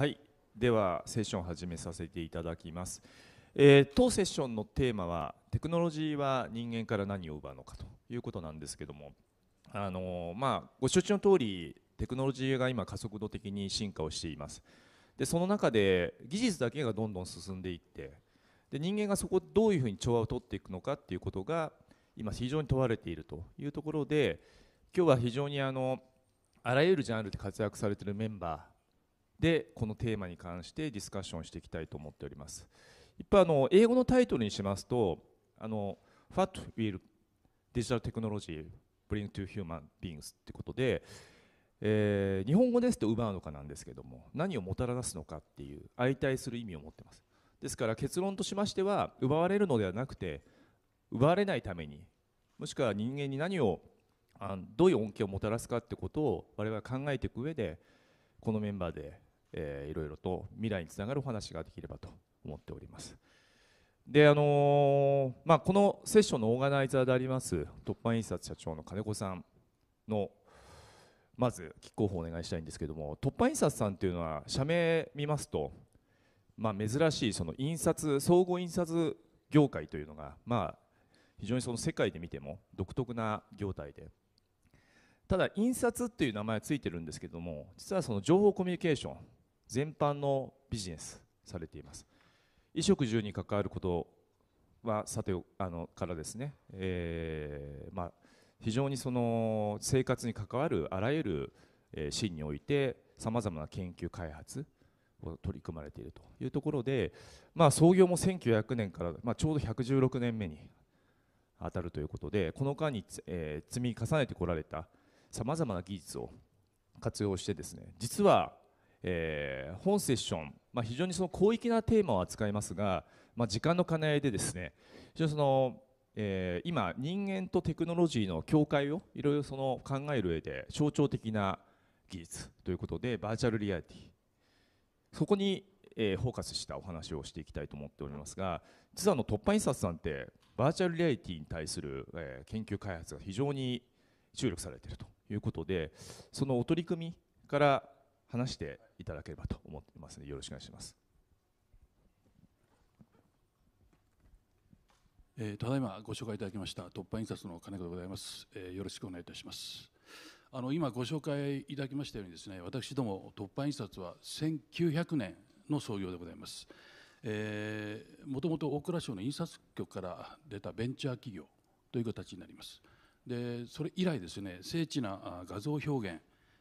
はいではセッションを始めさせていただきます、えー、当セッションのテーマはテクノロジーは人間から何を奪うのかということなんですけどもあのー、まあご承知の通りテクノロジーが今加速度的に進化をしていますでその中で技術だけがどんどん進んでいってで人間がそこどういうふうに調和をとっていくのかっていうことが今非常に問われているというところで今日は非常にあのあらゆるジャンルで活躍されているメンバーでこのテーマに関してディスカッションしていきたいと思っております一般あの英語のタイトルにしますとあの What will digital technology bring to human beings ってことで、えー、日本語ですと奪うのかなんですけども何をもたらすのかっていう相対する意味を持ってますですから結論としましては奪われるのではなくて奪われないためにもしくは人間に何をあどういう恩恵をもたらすかってことを我々は考えていく上でこのメンバーでえー、いろいろと未来につながるお話ができればと思っております。であのー、まあ、このセッションのオーガナイザーであります突破印刷社長の金子さんのまず立候をお願いしたいんですけども突破印刷さんというのは社名見ますと、まあ、珍しいその印刷総合印刷業界というのが、まあ、非常にその世界で見ても独特な業態でただ印刷っていう名前はついてるんですけども実はその情報コミュニケーション全般のビジネスされています衣食住に関わることはさてあのからですね、えー、まあ、非常にその生活に関わるあらゆるシーンにおいてさまざまな研究開発を取り組まれているというところで、まあ、創業も1900年から、まあ、ちょうど116年目に当たるということでこの間に、えー、積み重ねてこられたさまざまな技術を活用してですね実はえー、本セッション、まあ、非常にその広域なテーマを扱いますが、まあ、時間の兼ね合いでですねその、えー、今人間とテクノロジーの境界をいろいろその考える上で象徴的な技術ということでバーチャルリアリティそこに、えー、フォーカスしたお話をしていきたいと思っておりますが実はあの突破印刷さんってバーチャルリアリティに対する、え研究開発が非常に注力されているということでそのお取り組みから話していただければと思っていますのでよろしくお願いします。えー、ただいまご紹介いただきました突破印刷の金子でございます、えー、よろしくお願いいたしますあの今ご紹介いただきましたようにですね私ども突破印刷は1900年の創業でございますもともと大蔵省の印刷局から出たベンチャー企業という形になりますでそれ以来ですね精緻な画像表現、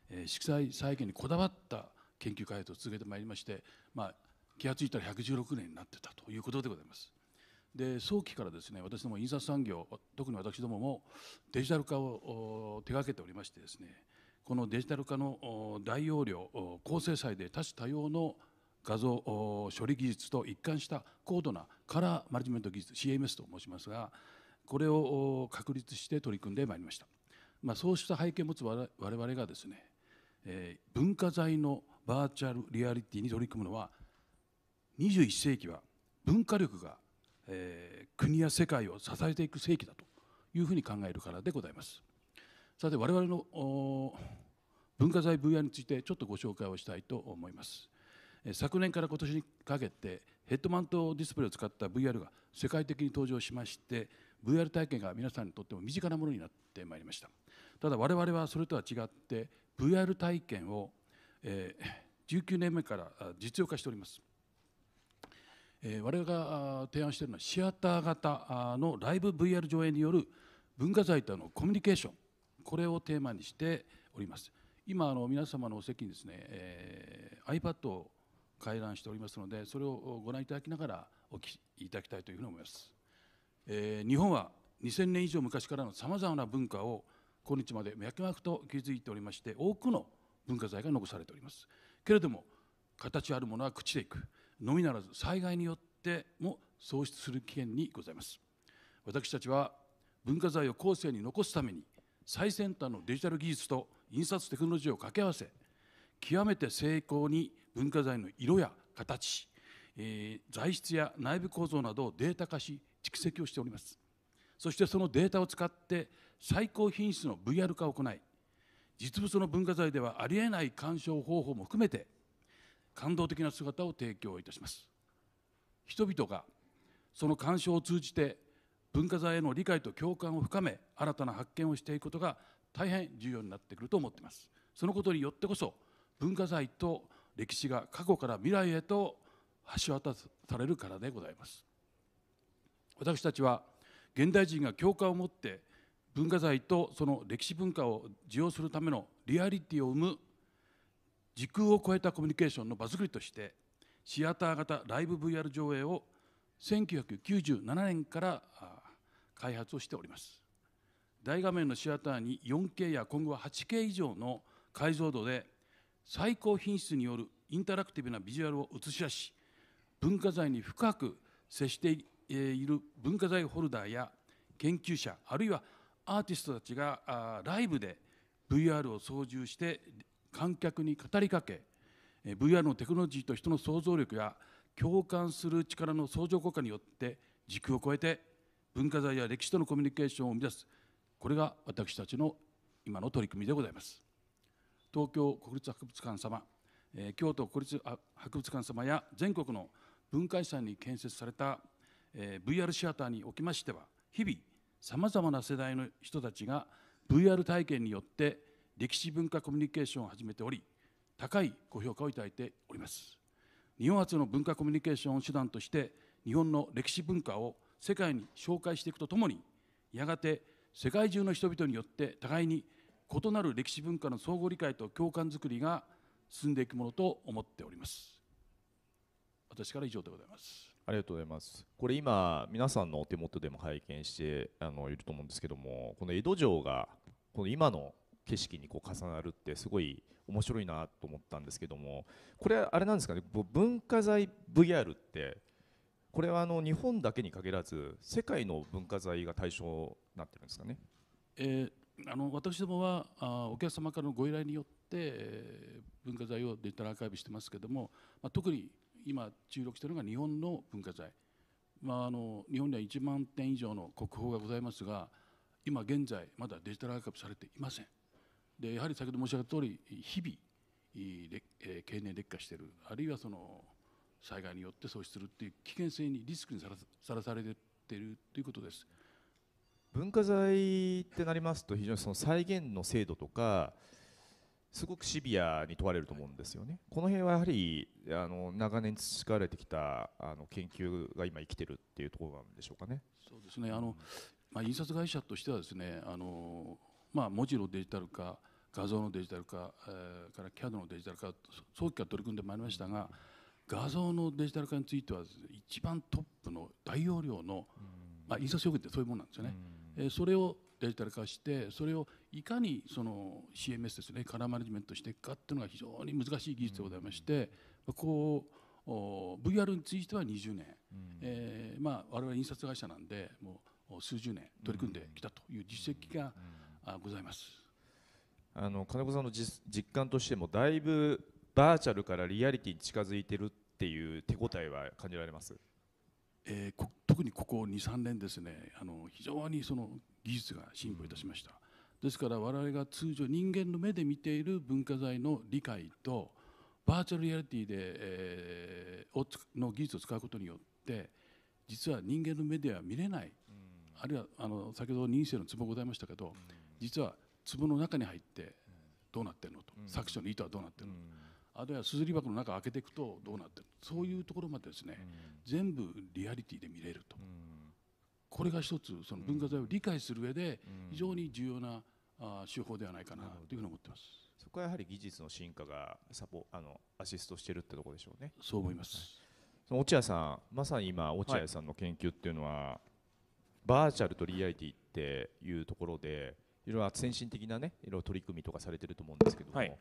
えー、色彩再現にこだわった研究開発を続けてまいりまして、まあ、気が付いたら116年になってたということでございます。で早期からですね私ども印刷産業特に私どももデジタル化を手がけておりましてですねこのデジタル化の大容量高精細で多種多様の画像処理技術と一貫した高度なカラーマネジメント技術 CMS と申しますがこれを確立して取り組んでまいりました、まあ、そうした背景を持つ我々がですね、文化財のバーチャルリアリティに取り組むのは21世紀は文化力が、えー、国や世界を支えていく世紀だというふうに考えるからでございます。さて我々の文化財分野についてちょっとご紹介をしたいと思います。昨年から今年にかけてヘッドマウントディスプレイを使った VR が世界的に登場しまして VR 体験が皆さんにとっても身近なものになってまいりましたただ我々はそれとは違って VR 体験をえー、19年目から実用化しております。えー、我々が提案しているのはシアター型のライブ VR 上映による文化財とのコミュニケーションこれをテーマにしております今あの皆様のお席にですね、えー、iPad を回覧しておりますのでそれをご覧いただきながらお聞きいただきたいというふうに思います、えー、日本は2000年以上昔からのさまざまな文化を今日まで脈々と築いておりまして多くの文化財が残されておりますけれども形あるものは朽ちていくのみならず災害によっても喪失する危険にございます私たちは文化財を後世に残すために最先端のデジタル技術と印刷テクノロジーを掛け合わせ極めて精巧に文化財の色や形、えー、材質や内部構造などをデータ化し蓄積をしておりますそしてそのデータを使って最高品質の VR 化を行い実物の文化財ではありえない鑑賞方法も含めて感動的な姿を提供いたします人々がその鑑賞を通じて文化財への理解と共感を深め新たな発見をしていくことが大変重要になってくると思っていますそのことによってこそ文化財と歴史が過去から未来へと橋渡されるからでございます私たちは現代人が共感を持って文化財とその歴史文化を利用するためのリアリティを生む時空を超えたコミュニケーションの場づくりとしてシアター型ライブ VR 上映を1997年から開発をしております大画面のシアターに 4K や今後は 8K 以上の解像度で最高品質によるインタラクティブなビジュアルを映し出し文化財に深く接している文化財ホルダーや研究者あるいはアーティストたちがライブで VR を操縦して観客に語りかけ VR のテクノロジーと人の想像力や共感する力の相乗効果によって時空を超えて文化財や歴史とのコミュニケーションを生み出すこれが私たちの今の取り組みでございます東京国立博物館様京都国立博物館様や全国の文化遺産に建設された VR シアターにおきましては日々さまざまな世代の人たちが VR 体験によって歴史文化コミュニケーションを始めており高いご評価をいただいております日本初の文化コミュニケーションを手段として日本の歴史文化を世界に紹介していくとともにやがて世界中の人々によって互いに異なる歴史文化の相互理解と共感づくりが進んでいくものと思っております私から以上でございますありがとうございます。これ今皆さんのお手元でも拝見してあのいると思うんですけども、この江戸城がこの今の景色にこう重なるってすごい面白いなと思ったんですけども、これあれなんですかね、文化財 VR ってこれはあの日本だけに限らず世界の文化財が対象になってるんですかね。えー、あの私どもはあお客様からのご依頼によって、えー、文化財をデジタルアーカイブしてますけども、まあ、特に今注力しているのが日本の文化財、まあ、あの日本には1万点以上の国宝がございますが今現在まだデジタルアーカイブされていませんでやはり先ほど申し上げた通り日々経年劣化しているあるいはその災害によって喪失するっていう危険性にリスクにさらされているということです文化財ってなりますと非常にその再現の精度とかすごくシビアに問われると思うんですよね。この辺はやはりあの長年培われてきたあの研究が今生きてるっていうところなんでしょうかね。そうですね。あのまあ印刷会社としてはですね、あのまあ文字のデジタル化、画像のデジタル化、えー、から CAD のデジタル化、早期から取り組んでまいりましたが、画像のデジタル化については、ね、一番トップの大容量の、まあ印刷用具ってそういうものなんですよね。えー、それをデジタル化してそれをいかにその CMS ですねカラーマネジメントしていくかっていうのが非常に難しい技術でございまして、うこう VR については20年、えまあ、我々印刷会社なんでもう数十年取り組んできたという実績が、ございます。あの金子さんの実感としてもだいぶバーチャルからリアリティに近づいてるっていう手応えは感じられます、えー、特にここ23年ですねあの非常にその技術が進歩いたしました、ですから我々が通常人間の目で見ている文化財の理解とバーチャルリアリティで、えー、の技術を使うことによって実は人間の目では見れない、あるいはあの先ほど人生の壺ございましたけど、実は壺の中に入ってどうなってるのと、作者の意図はどうなってるのと。あるいはすずり箱の中開けていくとどうなってるそういうところまでですね、全部リアリティで見れると、これが一つその文化財を理解する上で非常に重要な手法ではないかなというふうに思ってます。そこはやはり技術の進化がサポあのアシストしてるってとこでしょうね。そう思います。その落合さん、まさに今落合さんの研究っていうのは、はい、バーチャルとリアリティっていうところで。いろいろ先進的なねいろいろ取り組みとかされてると思うんですけども、はい、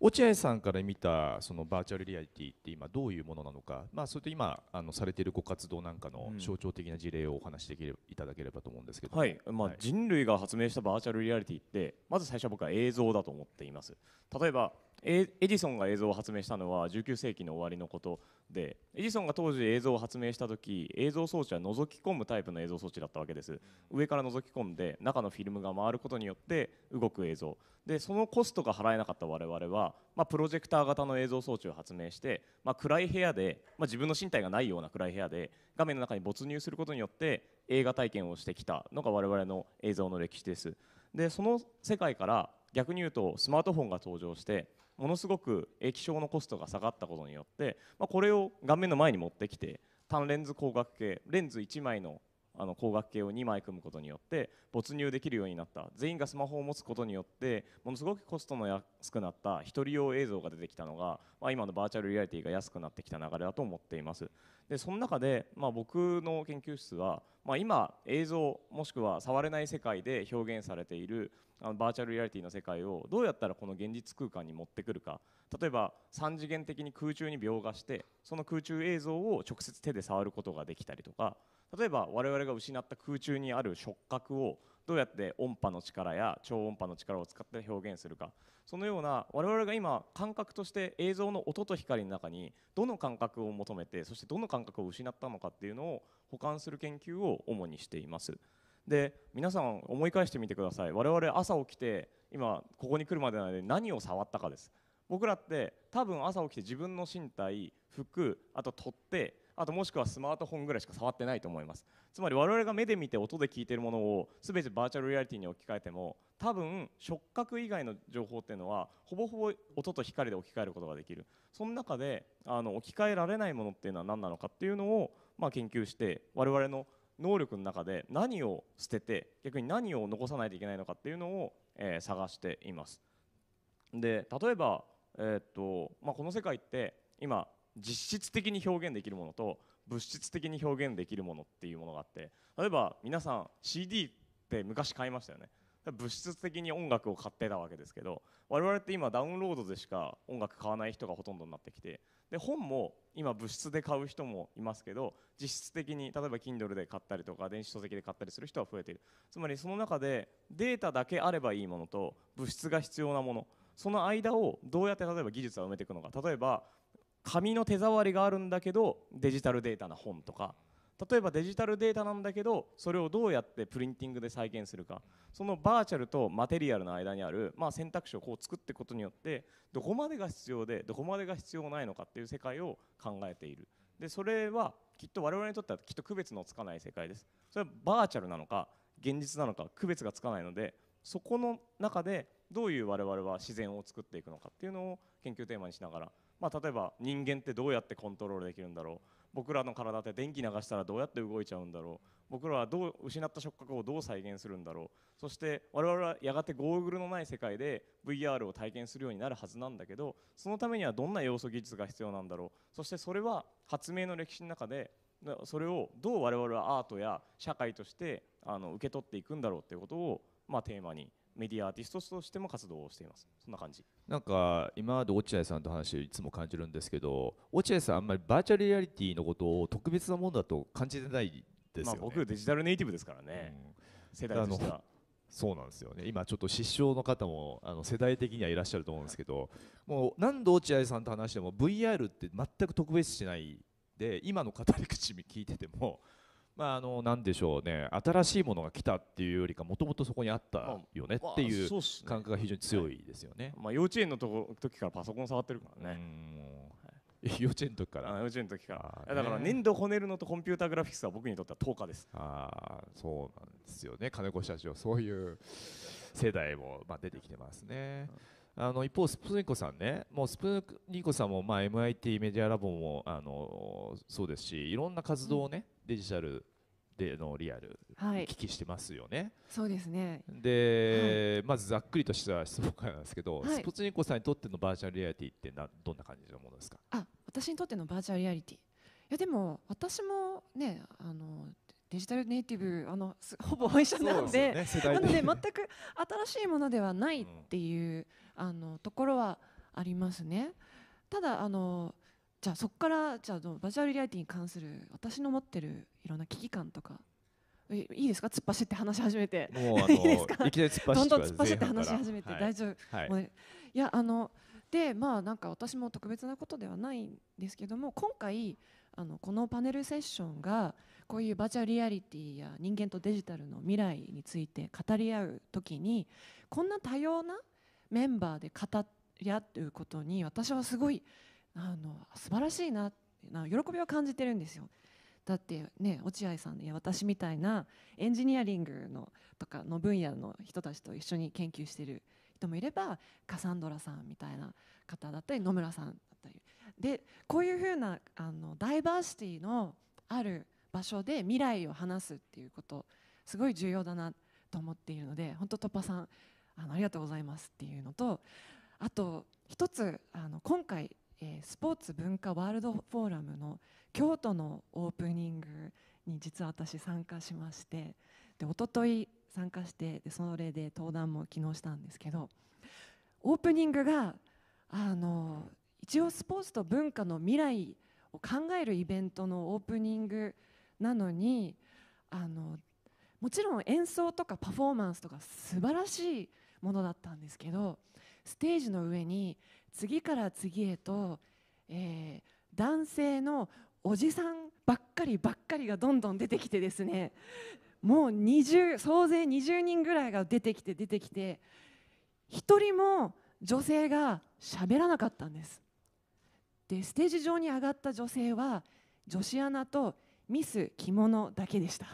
落合さんから見たそのバーチャルリアリティって今どういうものなのか、まあ、それと今あのされているご活動なんかの象徴的な事例をお話しできれいただければと思うんですけど、はい、まあ、人類が発明したバーチャルリアリティってまず最初は僕は映像だと思っています例えばエディソンが映像を発明したのは19世紀の終わりのことでエジソンが当時映像を発明した時映像装置は覗き込むタイプの映像装置だったわけです上から覗き込んで中のフィルムが回ることによって動く映像でそのコストが払えなかった我々は、まあ、プロジェクター型の映像装置を発明して、まあ、暗い部屋で、まあ、自分の身体がないような暗い部屋で画面の中に没入することによって映画体験をしてきたのが我々の映像の歴史ですでその世界から逆に言うとスマートフォンが登場してものすごく液晶のコストが下がったことによって、まあ、これを画面の前に持ってきて単レンズ光学系レンズ1枚のあの光学系を2枚組むことによって没入できるようになった全員がスマホを持つことによってものすごくコストの安くなった1人用映像が出てきたのが、まあ、今のバーチャルリアリティが安くなってきた流れだと思っています。でその中で、まあ、僕の研究室は、まあ、今映像もしくは触れない世界で表現されているあのバーチャルリアリティの世界をどうやったらこの現実空間に持ってくるか例えば3次元的に空中に描画してその空中映像を直接手で触ることができたりとか例えば我々が失った空中にある触覚をどうやって音波の力や超音波の力を使って表現するかそのような我々が今感覚として映像の音と光の中にどの感覚を求めてそしてどの感覚を失ったのかっていうのを保管する研究を主にしています。で皆さん思い返してみてください我々朝起きて今ここに来るまでの間に何を触ったかです僕らって多分朝起きて自分の身体服あと取ってあともしくはスマートフォンぐらいしか触ってないと思いますつまり我々が目で見て音で聞いているものを全てバーチャルリアリティに置き換えても多分触覚以外の情報っていうのはほぼほぼ音と光で置き換えることができるその中であの置き換えられないものっていうのは何なのかっていうのを、まあ、研究して我々の能力の中で何を捨てて逆に何を残さないといけないのかっていうのを、えー、探しています。で例えば、えー、っとまあ、この世界って今実質的に表現できるものと物質的に表現できるものっていうものがあって例えば皆さん CD って昔買いましたよね物質的に音楽を買ってたわけですけど我々って今ダウンロードでしか音楽買わない人がほとんどになってきてで本も今物質で買う人もいますけど実質的に例えば Kindle で買ったりとか電子書籍で買ったりする人は増えているつまりその中でデータだけあればいいものと物質が必要なものその間をどうやって例えば技術は埋めていくのか例えば紙の手触りがあるんだけどデジタルデータな本とか例えばデジタルデータなんだけどそれをどうやってプリンティングで再現するかそのバーチャルとマテリアルの間にある、まあ、選択肢をこう作っていくことによってどこまでが必要でどこまでが必要ないのかっていう世界を考えているでそれはきっと我々にとってはきっと区別のつかない世界ですそれはバーチャルなのか現実なのか区別がつかないのでそこの中でどういう我々は自然を作っていくのかっていうのを研究テーマにしながらまあ、例えば人間ってどうやってコントロールできるんだろう僕らの体って電気流したらどうやって動いちゃうんだろう僕らはどう失った触覚をどう再現するんだろうそして我々はやがてゴーグルのない世界で VR を体験するようになるはずなんだけどそのためにはどんな要素技術が必要なんだろうそしてそれは発明の歴史の中でそれをどう我々はアートや社会としてあの受け取っていくんだろうっていうことをまあテーマにメディアアーティストとしても活動をしていますそんな感じなんか今まで落合さんと話をいつも感じるんですけど落合さんあんまりバーチャルリアリティのことを特別なものだと感じてないですよね、まあ、僕デジタルネイティブですからね、うん、世代としてはそうなんですよね今ちょっと失笑の方もあの世代的にはいらっしゃると思うんですけどもう何度落合さんと話しても VR って全く特別しないで今の語り口聞いててもまあ、あの何でしょうね新しいものが来たっていうよりかもともとそこにあったよねっていう感覚が非常に強いですよね。まあ、幼稚園のとこ時からパソコン触ってるからね。幼稚園の時から幼稚園の時からだから粘土こねるのとコンピューターグラフィックスは僕にとっては10日ですああそうなんですよね金子社長そういう世代もまあ出てきてますね、うんあの一方スプーニコさんねもうスプーニコさんもまあ MIT メディアラボもあのそうですしいろんな活動をね、うん、デジタルでのリアル、はい、聞きしてますよね。そうですねで、はい、まずざっくりとした質問からなんですけど、はい、スプーツニコさんにとってのバーチャルリアリティってなどんな感じのものですかあ私にとってのバーチャルリアリティいやでも私もねあのデジタルネイティブあのほぼお医なんで、ね、なので全く新しいものではないっていうあのところはありますね。ただあのじゃあそこからじゃあバーチャルリアリティに関する私の持ってるいろんな危機感とかいいですか突っ走って話し始めてもうあの いいですかいきなり突っ走ってどんどん突っ走って話し始めて、はい、大丈夫、はい、いやあのでまあなんか私も特別なことではないんですけども今回あのこのパネルセッションがこういうバーチャルリアリティや人間とデジタルの未来について語り合う時にこんな多様なメンバーで語り合うことに私はすごいあの素晴らしいな喜びを感じてるんですよ。だってね落合さんや私みたいなエンジニアリングのとかの分野の人たちと一緒に研究してる人もいればカサンドラさんみたいな方だったり野村さんだったりでこういうふうなあのダイバーシティのある場所で未来を話すっていうことすごい重要だなと思っているので本当トッパさんあのありがとうございますっていうのとあと一つあの今回、えー、スポーツ文化ワールドフォーラムの京都のオープニングに実は私参加しましてで一昨日参加してでそれで登壇も昨日したんですけどオープニングがあの一応スポーツと文化の未来を考えるイベントのオープニングなのにあのもちろん演奏とかパフォーマンスとか素晴らしいものだったんですけどステージの上に次から次へと、えー、男性のおじさんばっかりばっかりがどんどん出てきてですねもう20総勢20人ぐらいが出てきて出てきて1人も女性が喋らなかったんですでステージ上に上がった女性は女子アナとミス着物だけでした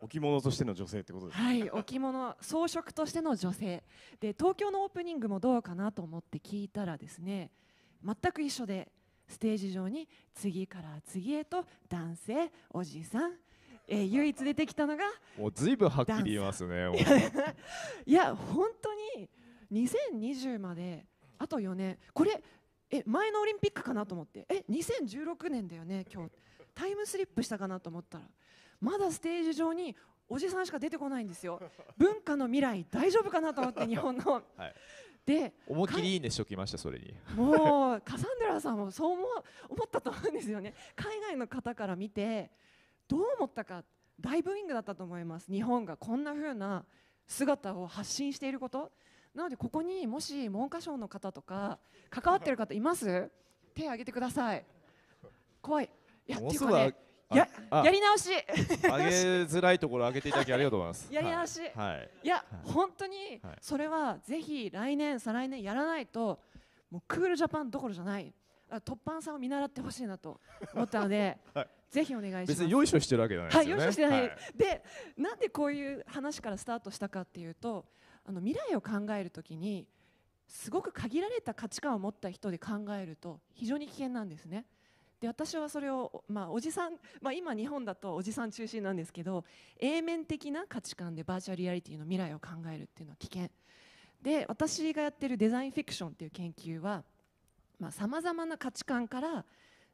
置物としての女性ってことですはい置物装飾としての女性で東京のオープニングもどうかなと思って聞いたらですね全く一緒でステージ上に次から次へと男性おじさんえ唯一出てきたのがもうずいぶんはっきり言いますね いや本当に2020まであと4年これえ前のオリンピックかなと思ってえ2016年だよね今日タイムスリップしたかなと思ったらまだステージ上におじさんしか出てこないんですよ 文化の未来大丈夫かなと思って日本の、はい、で思いっきりいいねしときましたそれにもうカサンドラさんもそう思思ったと思うんですよね海外の方から見てどう思ったか大ブーイングだったと思います日本がこんな風な姿を発信していることなのでここにもし文科省の方とか関わってる方います手挙げてください怖いいやうややり直し上げづらいところ上げていただきありがとうございます やり直し、はい、いや本当にそれはぜひ来年再来年やらないともうクールジャパンどころじゃない突破さんを見習ってほしいなと思ったので、はい、ぜひお願いします別によいしょしてるわけじゃないですよね、はい、用意しょしてない、い、でなんでこういう話からスタートしたかっていうとあの未来を考えるときにすごく限られた価値観を持った人で考えると非常に危険なんですね。で私はそれを、まあ、おじさん、まあ、今日本だとおじさん中心なんですけど永面的な価値観でバーチャルリアリティの未来を考えるっていうのは危険で私がやってるデザインフィクションっていう研究はさまざ、まな価値観から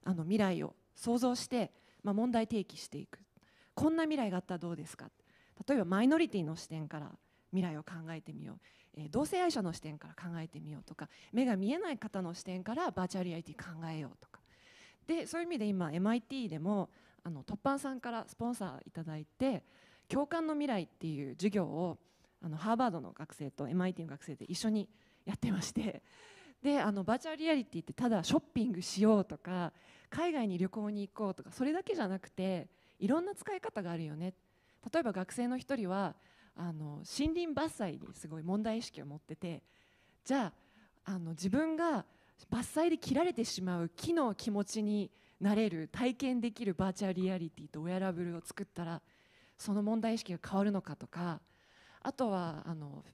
あの未来を想像して、まあ、問題提起していくこんな未来があったらどうですか例えばマイノリティの視点から未来を考えてみよう、えー、同性愛者の視点から考えてみようとか目が見えない方の視点からバーチャルリアリティ考えようとかでそういう意味で今 MIT でもあの突版さんからスポンサーいただいて「共感の未来」っていう授業をあのハーバードの学生と MIT の学生で一緒にやってましてであのバーチャルリアリティってただショッピングしようとか海外に旅行に行こうとかそれだけじゃなくていろんな使い方があるよね例えば学生の1人はあの森林伐採にすごい問題意識を持っててじゃああの自分が伐採で切られてしまう木の気持ちになれる体験できるバーチャルリアリティとウェアラブルを作ったらその問題意識が変わるのかとかあとはあの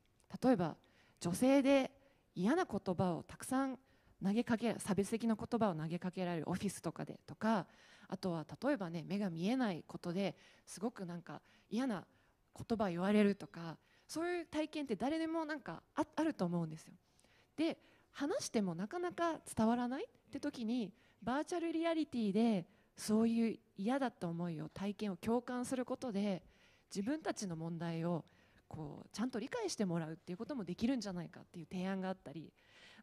例えば女性で嫌な言葉をたくさん投げかけ差別的な言葉を投げかけられるオフィスとかでとかあとは例えばね目が見えないことですごくなんか嫌な言葉言われるとかそういう体験って誰でもなんかあると思うんですよ。で話してもなかなか伝わらないって時にバーチャルリアリティでそういう嫌だった思いを体験を共感することで自分たちの問題をこうちゃんと理解してもらうっていうこともできるんじゃないかっていう提案があったり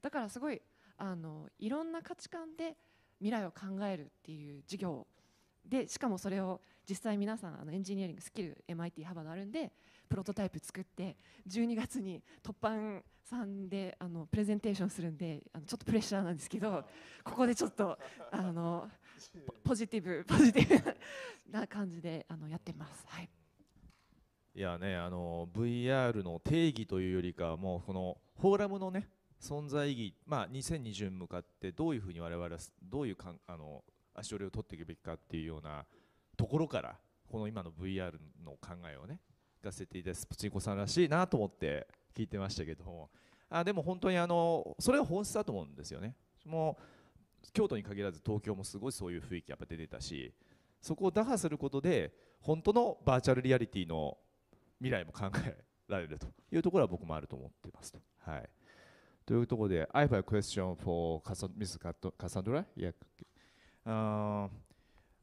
だからすごいあのいろんな価値観で未来を考えるっていう授業でしかもそれを実際皆さんあのエンジニアリングスキル MIT ハがバードあるんでプロトタイプ作って12月に突版さんであのプレゼンテーションするんであのちょっとプレッシャーなんですけどここでちょっとあのポジティブポジティブな感じであのやってます。はいいやねあの VR の定義というよりかはもうこのフォーラムのね存在意義、まあ、2020に向かってどういうふうに我々はどういうかあの足取りを取っていくべきかっていうようなところからこの今の VR の考えをねかせていただいプチンコさんらしいなと思って聞いてましたけどもあでも本当にあのそれが本質だと思うんですよね。もう京都に限らず東京もすごいそういう雰囲気やっぱ出てたしそこを打破することで本当のバーチャルリアリティの未来も考えられるというところは僕もあると思ってますと。はい、というところで I have a question for m s Cassandra. Yeah. Uh,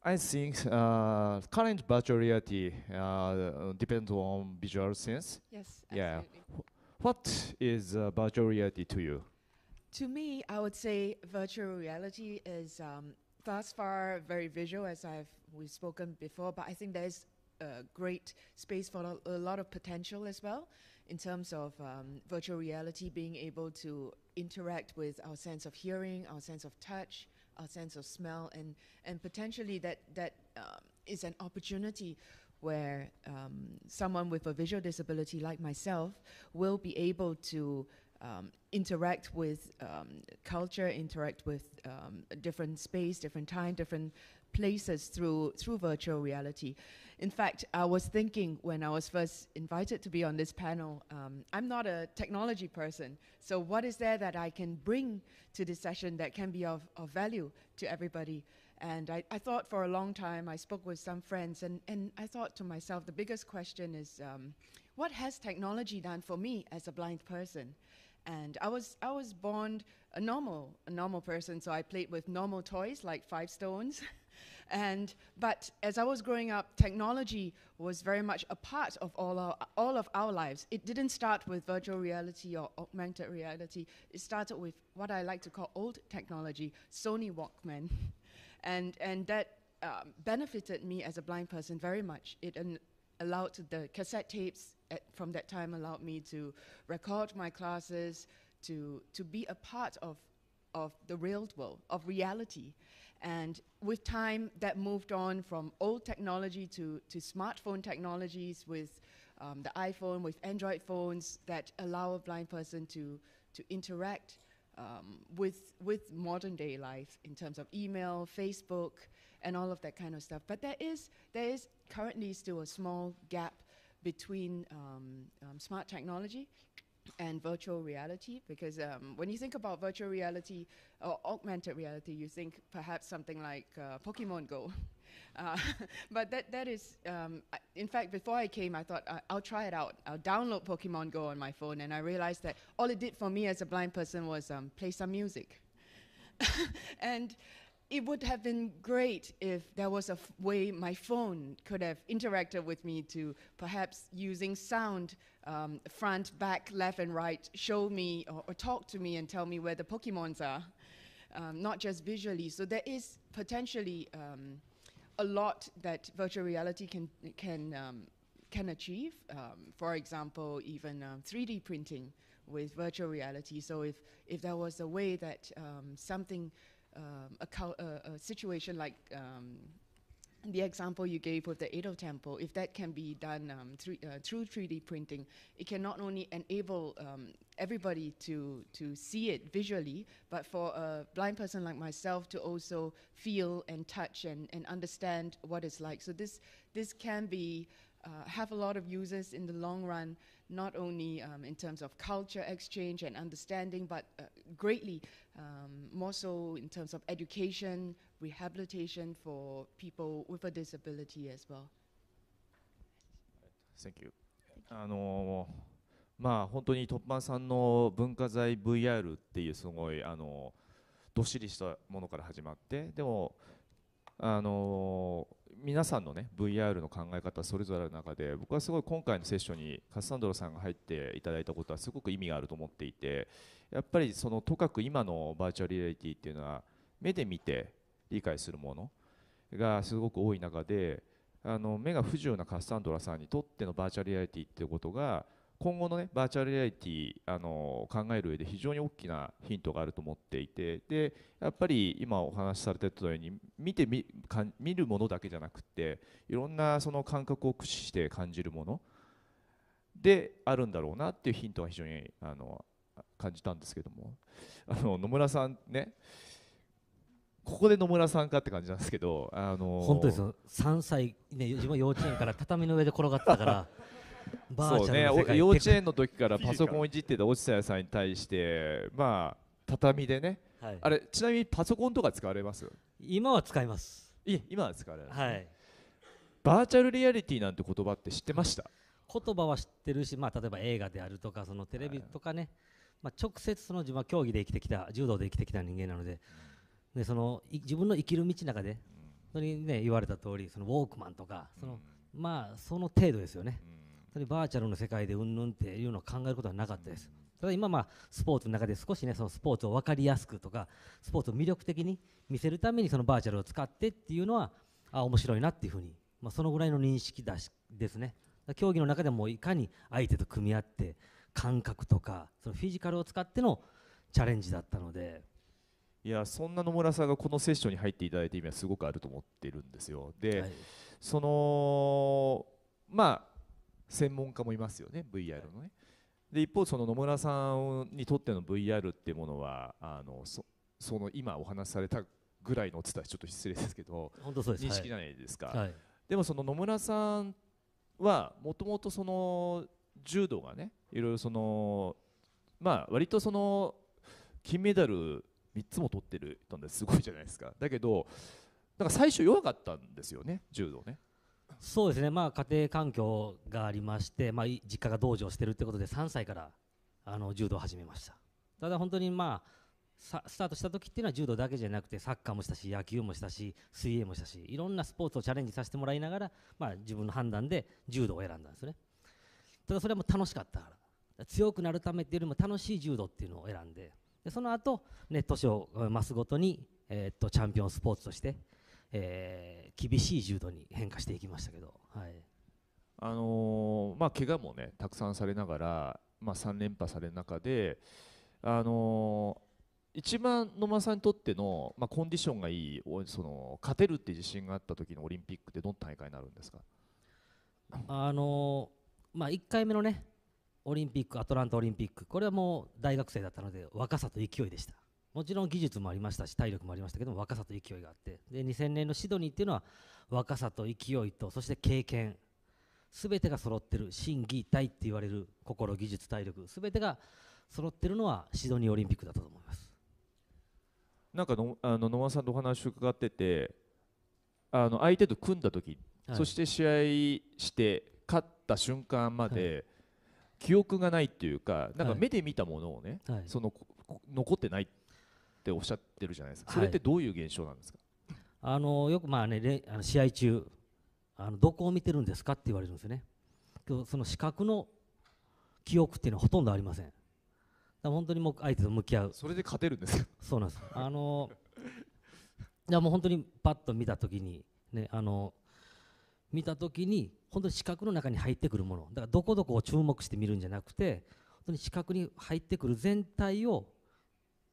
I think uh, current virtual reality uh, depends on visual sense. Yes, absolutely. Yeah. What is uh, virtual reality to you? To me, I would say virtual reality is um, thus far very visual, as I've we've spoken before. But I think there's a great space for a, lot of potential as well, in terms of um, virtual reality being able to interact with our sense of hearing, our sense of touch, our sense of smell, and and potentially that that um, is an opportunity where um, someone with a visual disability like myself will be able to um, interact with um, culture, interact with um, different space, different time, different places through through virtual reality. In fact, I was thinking when I was first invited to be on this panel, um, I'm not a technology person. So, what is there that I can bring to this session that can be of, of value to everybody? And I, I, thought for a long time, I spoke with some friends, and, and I thought to myself, the biggest question is um, what has technology done for me as a blind person? And I was, I was born a normal, a normal person, so I played with normal toys like five stones. And but as I was growing up, technology was very much a part of all our all of our lives. It didn't start with virtual reality or augmented reality. It started with what I like to call old technology, Sony Walkman, and and that um, benefited me as a blind person very much. It allowed the cassette tapes at, eh, from that time allowed me to record my classes, to to be a part of of the real world, of reality. And with time, that moved on from old technology to, to smartphone technologies with um, the iPhone, with Android phones that allow a blind person to, to interact um, with, with modern day life in terms of email, Facebook, and all of that kind of stuff. But there is, there is currently still a small gap between um, um smart technology and virtual reality because um, when you think about virtual reality or augmented reality you think perhaps something like uh, pokemon go uh, but that, that is um, in fact before i came i thought uh, i'll try it out i'll download pokemon go on my phone and i realized that all it did for me as a blind person was um, play some music and it would have been great if there was a way my phone could have interacted with me to perhaps using sound um, front, back, left, and right, show me or, or, talk to me and tell me where the Pokemons are, um, not just visually. So there is potentially um, a lot that virtual reality can can um, can achieve. Um, for example, even 3D um, printing with virtual reality. So if if there was a way that something um, a, a, situation like um, the example you gave with the Edo temple, if that can be done um, uh, through 3D printing, it can not only enable um, everybody to, to see it visually, but for a blind person like myself to also feel and touch and, and understand what it's like. So this, this can be uh, have a lot of users in the long run, not only um, in terms of culture exchange and understanding, but uh, greatly um, more so in terms of education, rehabilitation for people with a disability as well. Thank you. あのまあ本当にトッパンさんの文化財 VR っていうすごいあのどっしりしたものから始まってでもあの皆さんのね VR の考え方それぞれの中で僕はすごい今回のセッションにカスサンドロさんが入っていただいたことはすごく意味があると思っていてやっぱりそのとかく今のバーチャルリアリティっていうのは目で見て理解するものがすごく多い中であの目が不自由なカスサンドラさんにとってのバーチャルリアリティっていうことが今後のねバーチャルリアリティあの考える上で非常に大きなヒントがあると思っていてでやっぱり今お話しされてたように見てみか見るものだけじゃなくていろんなその感覚を駆使して感じるものであるんだろうなっていうヒントは非常にあの感じたんですけどもあの野村さんねここで野村さんかって感じなんですけど、あのー、本当ですよ3歳、ね、自分幼稚園から畳の上で転がってたからそうね幼稚園の時からパソコンいじってた落ちさやさんに対してまあ畳でね、はい、あれちなみにパソコンとか使われます今は使いますい今は使われはい、バーチャルリアリティなんて言葉って知ってました言葉は知ってるし、まあ、例えば映画であるとかそのテレビとかね、はい、まあ、直接その自分は競技で生きてきた柔道で生きてきた人間なのででその自分の生きる道の中で、うん、それに、ね、言われた通りそりウォークマンとかその、うん、まあその程度ですよね。うんバーチャルの世界でうんぬんっていうのを考えることはなかったです。ただ今まスポーツの中で少しねそのスポーツを分かりやすくとかスポーツを魅力的に見せるためにそのバーチャルを使ってっていうのはあ面白いなっていうふうに、まあ、そのぐらいの認識だしですね競技の中でもいかに相手と組み合って感覚とかそのフィジカルを使ってのチャレンジだったのでいやそんな野村さんがこのセッションに入っていただいて意味はすごくあると思ってるんですよ。で、はい、そのまあ専門家もいますよね VR のね。で一方その野村さんにとっての VR っていうものはあのそその今お話しされたぐらいのお伝えちょっと失礼ですけど本当そうです認識じゃないですか、はいでもその野村さんはもともとその柔道がねいろいろそのまあ割とその金メダル3つも取ってるたんですごいじゃないですかだけどなんか最初弱かったんですよね柔道ね。そうですね、まあ、家庭環境がありまして、まあ、実家が道場してるってことで3歳からあの柔道を始めましたただ本当にまあスタートした時っていうのは柔道だけじゃなくてサッカーもしたし野球もしたし水泳もしたしいろんなスポーツをチャレンジさせてもらいながら、まあ、自分の判断で柔道を選んだんですねただそれはもう楽しかったから強くなるためっていうよりも楽しい柔道っていうのを選んででその後、ね、年を増すごとに、えっとチャンピオンスポーツとしてえー、厳しい柔道に変化していきましたけど、はいあのーまあ、怪我もねたくさんされながら、まあ、3連覇される中で、あのー、一番野間さんにとっての、まあ、コンディションがいいその勝てるって自信があった時のオリンピックってどな大会になるんですか、あのー、まあ、1回目のねオリンピックアトランタオリンピックこれはもう大学生だったので若さと勢いでした。もちろん技術もありましたし体力もありましたけども若さと勢いがあってで2000年のシドニーっていうのは若さと勢いとそして経験全てが揃ってる心技体って言われる心技術体力全てが揃ってるのはシドニーオリンピックだったと思いますなんかのあの野間さんとお話伺っててあの相手と組んだ時、はい、そして試合して勝った瞬間まで、はい、記憶がないっていうかなんか目で見たものをね、はい、その残ってないっっておっしゃってるじゃないですか、それってどういう現象なんですか、はい、あのよくまあ、ね、あの試合中あのどこを見てるんですかって言われるんですよねその視覚の記憶っていうのはほとんどありません本当にもう相手と向き合うそれで勝てるんですそうなんですあのいやもう本当にパッと見た時にねあの見た時に本当に視覚の中に入ってくるものだからどこどこを注目して見るんじゃなくて本当に視覚に入ってくる全体を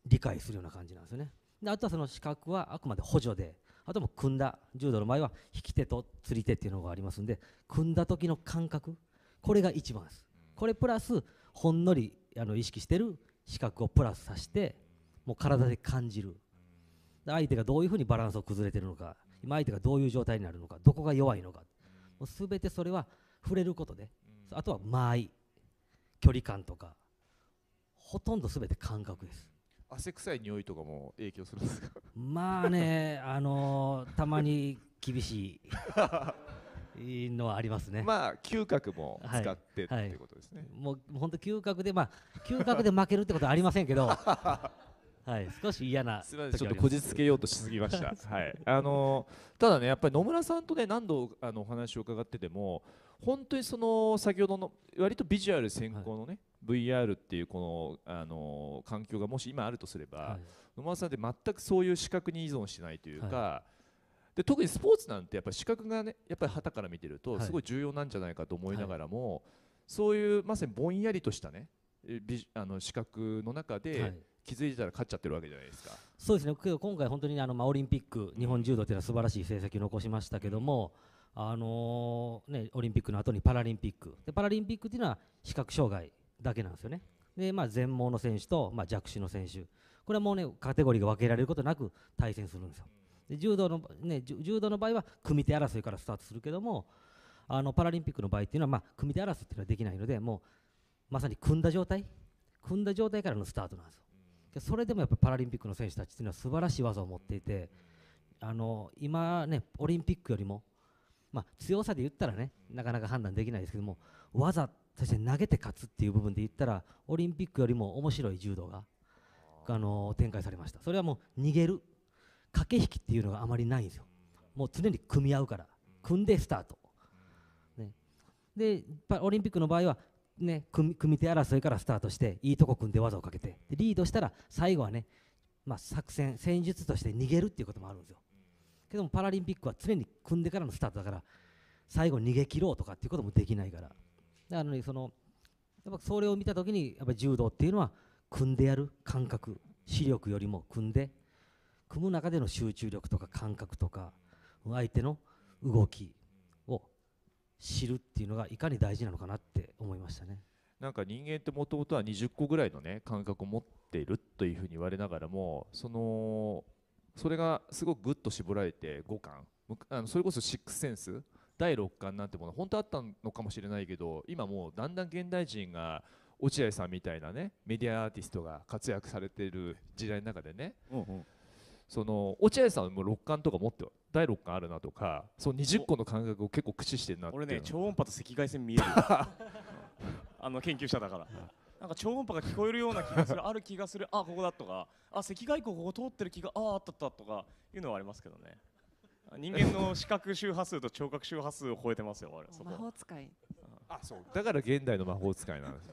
理解するような感じなんですよねであとはその資格はあくまで補助であとも組んだ柔道の場合は引き手と釣り手っていうのがありますんで組んだ時の感覚これが一番ですこれプラスほんのりあの意識してる視覚をプラスさしてもう体で感じる相手がどういうふうにバランスを崩れてるのか今相手がどういう状態になるのかどこが弱いのかもう全てそれは触れることであとは間合い距離感とかほとんど全て感覚です汗臭い匂いとかも影響するんですかまあねあのー、たまに厳しいのはありますね まあ嗅覚も使ってっていうことですね、はいもう本当嗅覚でまあ嗅覚で負けるってことはありませんけど はい、少し嫌なすみませんちょっとこじつけようとしすぎました、はいあのー、ただねやっぱり野村さんとね何度あのお話を伺ってても本当にその先ほどの割とビジュアル先行のね、はい VR っていうこのあの環境がもし今あるとすれば、はい、野さんって全くそういう視覚に依存してないというか、はい、で特にスポーツなんてやっぱ視覚がねやっぱり旗から見てるとすごい重要なんじゃないかと思いながらも、はい、そういうまさにぼんやりとしたねあの視覚の中で、気づいたら勝っちゃってるわけじゃないですか。そうですね。今回本当にあのまあオリンピック日本柔道というのは素晴らしい成績を残しましたけども、あのー、ねオリンピックの後にパラリンピックでパラリンピックというのは視覚障害だけなんですよね。で、まあ、全盲の選手と、まあ、弱視の選手、これはもうね、カテゴリーが分けられることなく対戦するんですよ。で柔道のね、柔道の場合は組手争いからスタートするけども、あのパラリンピックの場合っていうのは、まあ、組手争いっていうのはできないので、もうまさに組んだ状態、組んだ状態からのスタートなんですよ。でそれでもやっぱパラリンピックの選手たちっていうのは素晴らしい技を持っていて、あの今ね、オリンピックよりも、まあ、強さで言ったらね、なかなか判断できないですけども、技そして投げて勝つっていう部分で言ったらオリンピックよりも面白い柔道があの展開されましたそれはもう逃げる駆け引きっていうのがあまりないんですよもう常に組み合うから組んでスタート、ね、でオリンピックの場合はね、組組手争いからスタートしていいとこ組んで技をかけてリードしたら最後はね、まあ、作戦戦術として逃げるっていうこともあるんですよけどもパラリンピックは常に組んでからのスタートだから最後逃げ切ろうとかっていうこともできないからなのにそのやっぱそれを見た時にやっぱ柔道っていうのは組んでやる感覚視力よりも組んで組む中での集中力とか感覚とか相手の動きを知るっていうのがいかに大事なのかなって思いましたね。なんか人間ってもともとは20個ぐらいのね感覚を持っているというふうに言われながらもそのそれがすごくぐっと絞られて五感あのそれこそシックスセンス第六感なんてもの本当あったのかもしれないけど今もうだんだん現代人が落合さんみたいなねメディアアーティストが活躍されている時代の中でね、うんうん、その落合さんも六感とか持って第六感あるなとかその20個の感覚を結構駆使してるなって俺ね超音波と赤外線見える あの研究者だから。なんか超音波が聞こえるような気がするある気がするあここだとかあ赤外光ここ通ってる気がああったったとかいうのはありますけどね人間の視覚周波数と聴覚周波数を超えてますよあれそ魔法使いあそうだから現代の魔法使いなんです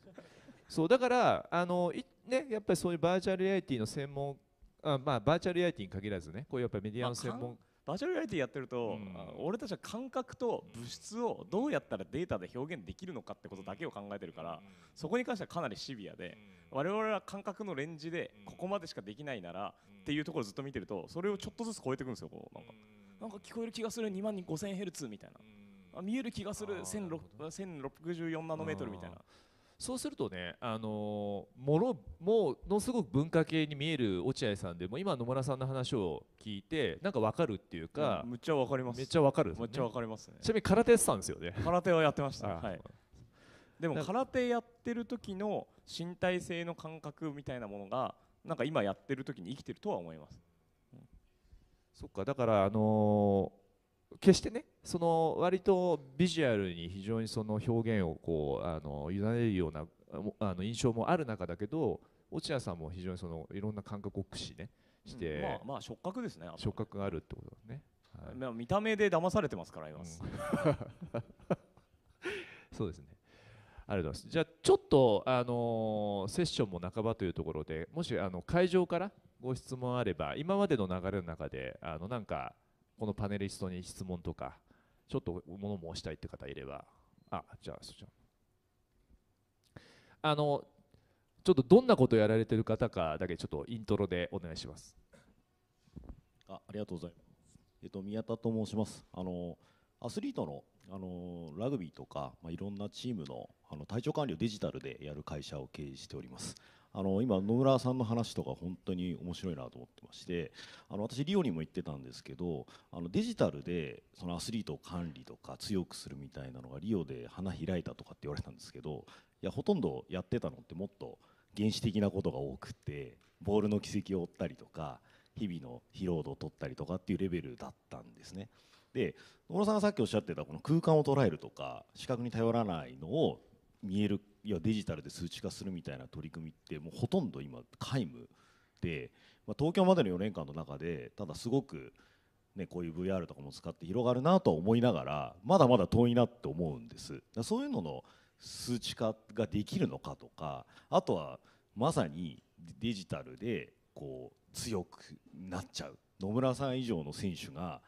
そうだからあのね、やっぱりそういうバーチャルリアリティの専門あ、まあ、バーチャルリアリティに限らずねこういうやっぱメディアの専門、まあバーチャルリアリティやってると、うん、俺たちは感覚と物質をどうやったらデータで表現できるのかってことだけを考えてるから、そこに関してはかなりシビアで、我々は感覚のレンジでここまでしかできないならっていうところをずっと見てるとそれをちょっとずつ超えていくんですよこうなんか。なんか聞こえる気がする2万5 0 0 0ルツみたいな見える気がする1064ナノメートルみたいな。そうするとね、あのー、もろもうのすごく文化系に見える落合さんでも今野村さんの話を聞いてなんか分かるっていうか、むっちゃ分かりますめっちゃわかる、ね、めっちゃ分かります、ね、ちなみに空手やってたんですよね空手はやってました、はい、でも空手やってる時の身体性の感覚みたいなものがなんか今やってる時に生きてるとは思いますそっかだからあのー、決してねその割とビジュアルに非常にその表現をこうあの委ねるようなあの印象もある中だけど落合さんも非常にそのいろんな感覚を駆使ねして、うん、まあ、まあ触覚ですね触覚があるってことだね、はい、見た目で騙されてますから今、うん、そうですねありがとうございますじゃあちょっとあのー、セッションも半ばというところでもしあの会場からご質問あれば今までの流れの中であのなんかこのパネリストに質問とかちょっと物申したいって方いればあじゃあそちらあのちょっとどんなことをやられてる方かだけちょっとイントロでお願いしますあありがとうございます、えっと、宮田と申しますあのアスリートのあのラグビーとか、まあ、いろんなチームのあの体調管理をデジタルでやる会社を経営しておりますあの今野村さんの話とか本当に面白いなと思ってましてあの私リオにも行ってたんですけどあのデジタルでそのアスリートを管理とか強くするみたいなのがリオで花開いたとかって言われたんですけどいやほとんどやってたのってもっと原始的なことが多くてボールの軌跡を追ったりとか日々の疲労度を取ったりとかっていうレベルだったんですね。で野村さんがさっきおっしゃってたこの空間を捉えるとか視覚に頼らないのを見えるいやデジタルで数値化するみたいな取り組みってもうほとんど今皆無で、まあ、東京までの4年間の中でただすごく、ね、こういう VR とかも使って広がるなと思いながらまだまだ遠いなって思うんですそういうのの数値化ができるのかとかあとはまさにデジタルでこう強くなっちゃう野村さん以上の選手が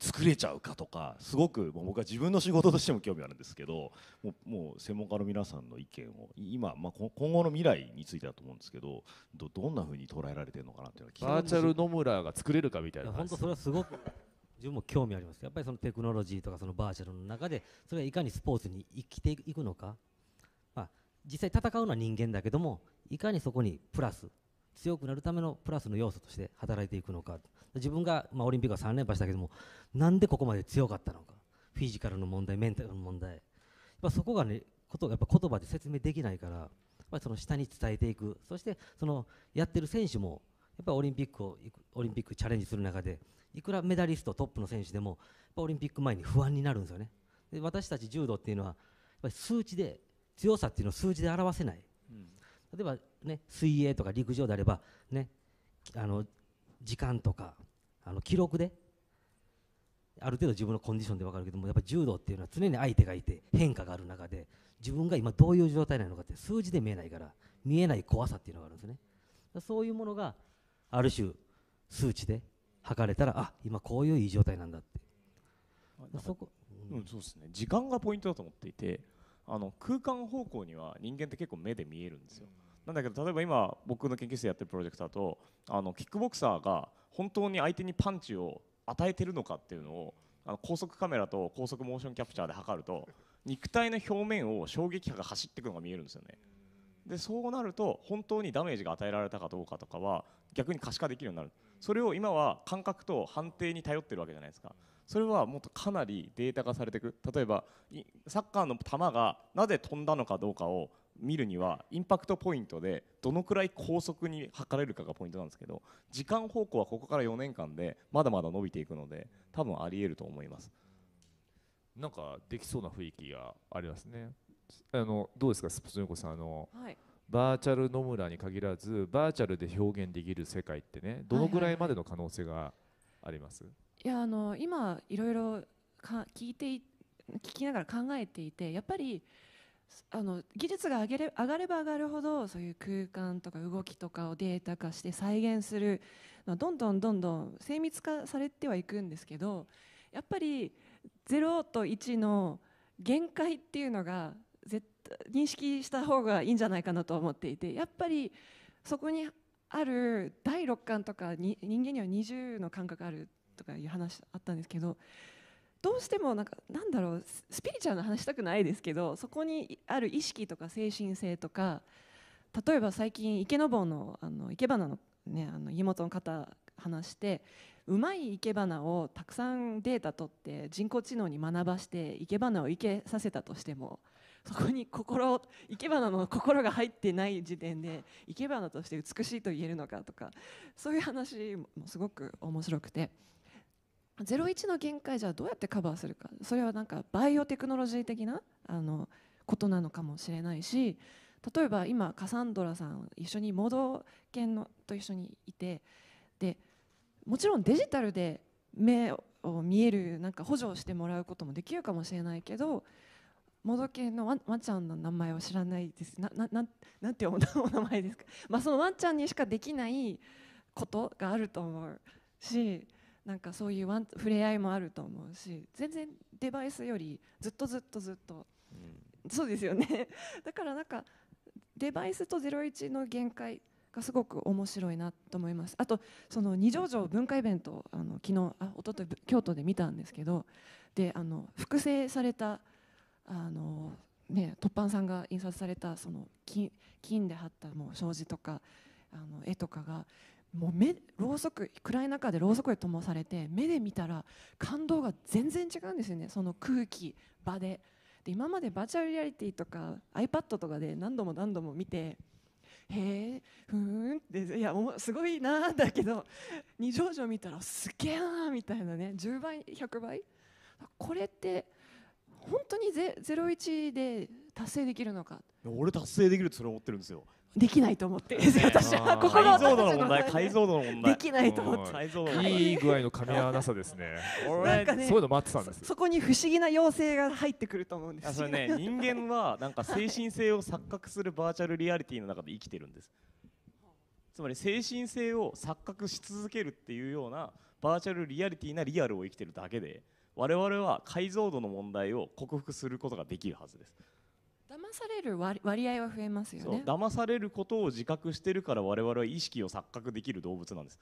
作れちゃうかとかすごく僕は自分の仕事としても興味あるんですけどもうもう専門家の皆さんの意見を今、まあ、今後の未来についてだと思うんですけどどどんなふうに捉えられてるのかなっていうのはバーチャル野村が作れるかみたいな本当それはすごく自分も興味ありますやっぱりそのテクノロジーとかそのバーチャルの中でそれがいかにスポーツに生きていくのか、まあ、実際戦うのは人間だけどもいかにそこにプラス強くなるためのプラスの要素として働いていくのか自分が、まあ、オリンピックは3連覇したけどもなんでここまで強かったのかフィジカルの問題メンタルの問題やっぱそこがねことやっぱ言葉で説明できないからやっぱその下に伝えていくそしてそのやってる選手もやっぱオリンピックをオリンピックチャレンジする中でいくらメダリストトップの選手でもオリンピック前に不安になるんですよねで私たち柔道っていうのはやっぱり数値で強さっていうのを数字で表せない、うん、例えば、ね、水泳とか陸上であれば、ね、あの時間とかあの記録である程度自分のコンディションで分かるけどもやっぱ柔道っていうのは常に相手がいて変化がある中で自分が今どういう状態なのかって数字で見えないから見えない怖さっていうのがあるんですねそういうものがある種数値で測れたらあ今こういういい状態なんだってそこ、うん、うん、そうですね時間がポイントだと思っていてあの空間方向には人間って結構目で見えるんですよ、うんなんだけど例えば今僕の研究室でやってるプロジェクトだとあのキックボクサーが本当に相手にパンチを与えてるのかっていうのをあの高速カメラと高速モーションキャプチャーで測ると肉体の表面を衝撃波が走っていくのが見えるんですよね。でそうなると本当にダメージが与えられたかどうかとかは逆に可視化できるようになるそれを今は感覚と判定に頼ってるわけじゃないですかそれはもっとかなりデータ化されていく例えばサッカーの球がなぜ飛んだのかどうかを見るにはインパクトポイントでどのくらい高速に測れるかがポイントなんですけど時間方向はここから4年間でまだまだ伸びていくので多分ありえると思いますなんかできそうな雰囲気がありますねあのどうですかスプスニコさんあの、はい、バーチャル野村に限らずバーチャルで表現できる世界ってねどのぐらいまでの可能性があります、はいはいい、やあの今いろいろ聞いて聞きながら考えていてやっぱりあの技術が上げれ上がれば上がるほどそういう空間とか動きとかをデータ化して再現する、まあ、どんどんどんどん精密化されてはいくんですけどやっぱり0と1の限界っていうのが絶認識した方がいいんじゃないかなと思っていてやっぱりそこにある第六感とかに人間には20の感覚あるとかいう話あったんですけどどうしてもなんかなんだろうスピリチュアルな話したくないですけどそこにある意識とか精神性とか例えば最近池坊のあの池花の,、ね、あの家元の方話してうまい生け花をたくさんデータ取って人工知能に学ばして生け花を生けさせたとしてもそこに心生け花の心が入ってない時点で生け花として美しいと言えるのかとかそういう話もすごく面白くて01の限界じゃどうやってカバーするかそれはなんかバイオテクノロジー的なあのことなのかもしれないし例えば今カサンドラさん一緒に盲導犬のと一緒にいてでもちろんデジタルで目を見えるなんか補助をしてもらうこともできるかもしれないけど盲導犬のワンちゃんの名前を知らないですななななんてお名前ですか、まあ、そのワンちゃんにしかできないことがあると思うし。なんかそういうワン触れ合いもあると思うし全然デバイスよりずっとずっとずっと、うん、そうですよね だからなんかデバイスと01の限界がすごく面白いなと思いますあとその二条城文化イベントあの昨日あ一昨日京都で見たんですけどであの複製されたあの、ね、突版さんが印刷されたその金金で貼ったもう障子とかあの絵とかがもう目ろうそく暗い中でろうそくで灯されて目で見たら感動が全然違うんですよねその空気場でで今までバーチャルリアリティとか iPad とかで何度も何度も見てへえふーんっていやすごいなーだけど二条城見たらすげえなーみたいなね10倍100倍これって本当にゼロ一で達成できるのか俺達成できるってそれ思ってるんですよできないと思って私はここ像度の問題解像度の問題できないと思っていい具合の噛み合わなさですね なんかねそういうの待ってたんですそこに不思議な妖精が入ってくると思うんですそれね人間はなんか精神性を錯覚するバーチャルリアリティの中で生きてるんですつまり精神性を錯覚し続けるっていうようなバーチャルリアリティなリアルを生きてるだけで我々は解像度の問題を克服することができるはずですされる割割合は増えますよね騙されることを自覚してるから我々は意識を錯覚できる動物なんです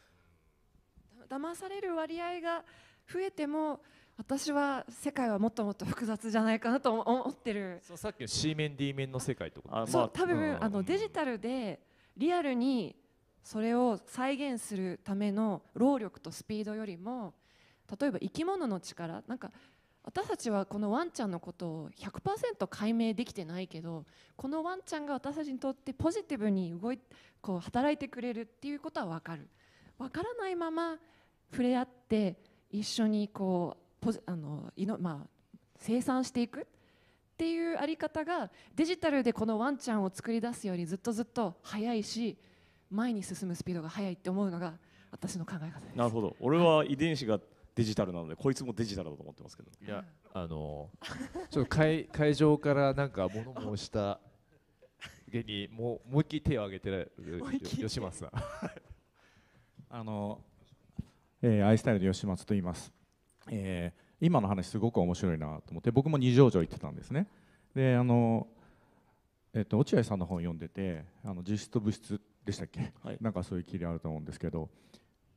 騙される割合が増えても私は世界はもっともっと複雑じゃないかなと思ってるそうさっきの C 面 D 面の世界ってことかそう多分、うん、あのデジタルでリアルにそれを再現するための労力とスピードよりも例えば生き物の力なんか私たちはこのワンちゃんのことを100%解明できてないけどこのワンちゃんが私たちにとってポジティブに動いこう働いてくれるっていうことは分かる分からないまま触れ合って一緒にこうポジあのいの、まあ、生産していくっていうあり方がデジタルでこのワンちゃんを作り出すよりずっとずっと早いし前に進むスピードが速いって思うのが私の考え方です。なるほど俺は遺伝子が、はいデジタルなのでこいつもデジタルだと思ってますけどいやあのちょっと会会場からなんか物申した芸にもう思いっき手を挙げてる吉松さん あの、えー、アイスタイルの吉松と言います、えー、今の話すごく面白いなと思って僕も二条城行ってたんですねであの、えっと、落合さんの本を読んでて「あの実質と物質」でしたっけ、はい、なんかそういう切りあると思うんですけど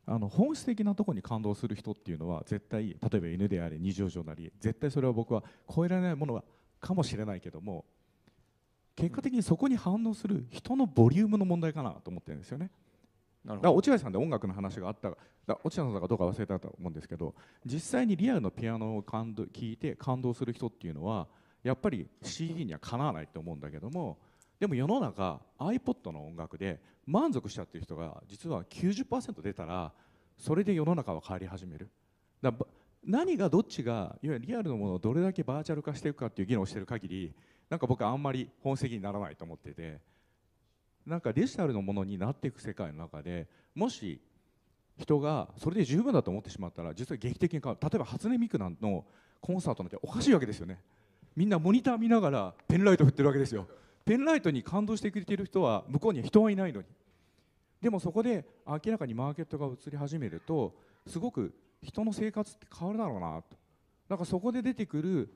あの本質的なところに感動する人っていうのは絶対例えば犬であれ二条城なり絶対それは僕は超えられないものかもしれないけども結果的にそこに反応する人のボリュームの問題かなと思ってるんですよね。だから落合さんで音楽の話があったら落合さんかどうか忘れたと思うんですけど実際にリアルのピアノを感動聞いて感動する人っていうのはやっぱり CD にはかなわないと思うんだけどもでも世の中 iPod の音楽で満足したっていう人が実は90%出たらそれで世の中は変わり始めるだ何がどっちがいわゆるリアルのものをどれだけバーチャル化していくかっていう議論をしてる限りなんか僕あんまり本席にならないと思っててなんかデジタルのものになっていく世界の中でもし人がそれで十分だと思ってしまったら実は劇的に変わる例えば初音ミクなんのコンサートなんておかしいわけですよねみんなモニター見ながらペンライト振ってるわけですよペンライトに感動してくれている人は向こうには人はいないのにでもそこで明らかにマーケットが移り始めるとすごく人の生活って変わるだろうなとだからそこで出てくる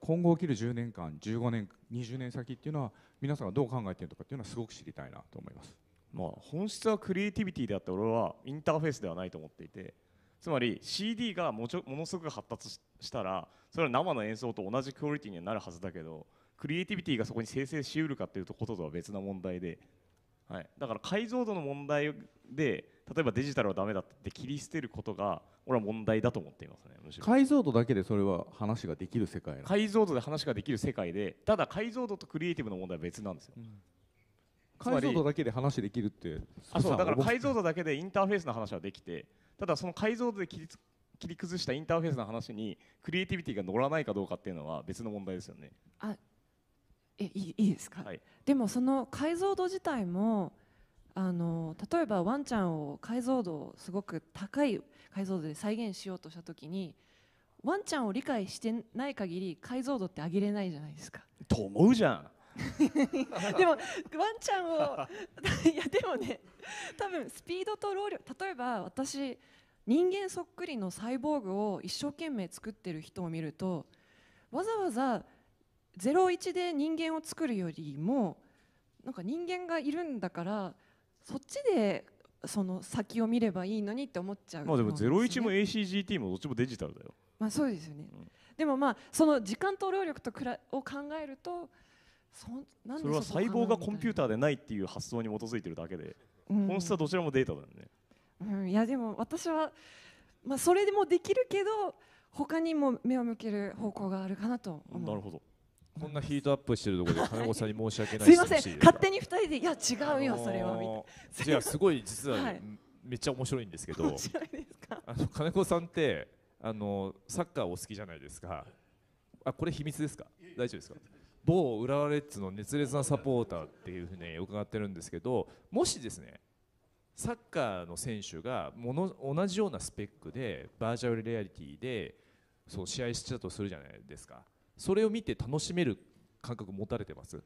今後起きる10年間15年20年先っていうのは皆さんがどう考えてるとかっていうのはすごく知りたいなと思います、まあ、本質はクリエイティビティであって俺はインターフェースではないと思っていてつまり CD がもちょものすごく発達したらそれは生の演奏と同じクオリティにはなるはずだけどクリエイティビティがそこに生成しうるかということとは別な問題で、はい、だから解像度の問題で例えばデジタルはダメだって切り捨てることが俺は問題だと思っていますねむしろ解像度だけでそれは話ができる世界解像度で話ができる世界でただ解像度とクリエイティブの問題は別なんですよ、うん解像度だけで話できるってあそうだから解像度だけでインターフェースの話はできてただその解像度で切り切り崩したインターフェースの話にクリエイティビティが乗らないかどうかっていうのは別の問題ですよねあえいいですか、はい、でもその解像度自体もあの例えばワンちゃんを解像度すごく高い解像度で再現しようとした時にワンちゃんを理解してない限り解像度って上げれないじゃないですか。と思うじゃん でもワンちゃんを いやでもね多分スピードと労力例えば私人間そっくりのサイボーグを一生懸命作ってる人を見るとわざわざ01で人間を作るよりもなんか人間がいるんだからそっちでその先を見ればいいのにって思っちゃう、ね、まあでも01も ACGT もどっちもデジタルだよまあそうですよね、うん、でもまあその時間と労力とくらを考えるとそなんそれは細胞がコンピューターでないっていう発想に基づいてるだけで、うん、本質はどちらもデータだよね、うん、いやでも私は、まあ、それでもできるけど他にも目を向ける方向があるかなと思うなるほどこんなヒートアップしてるところで金子さんに申し訳ないすいません勝手に二人でいや違うよそれはみたいな、あのー、すごい実は、はい、めっちゃ面白いんですけどあの金子さんってあのサッカーお好きじゃないですかあこれ秘密ですか大丈夫ですか某浦和レッズの熱烈なサポーターっていうふうに伺ってるんですけどもしですねサッカーの選手がもの同じようなスペックでバーチャルリアリティでそう試合してたとするじゃないですか。それを見て楽しめる感覚持たれてます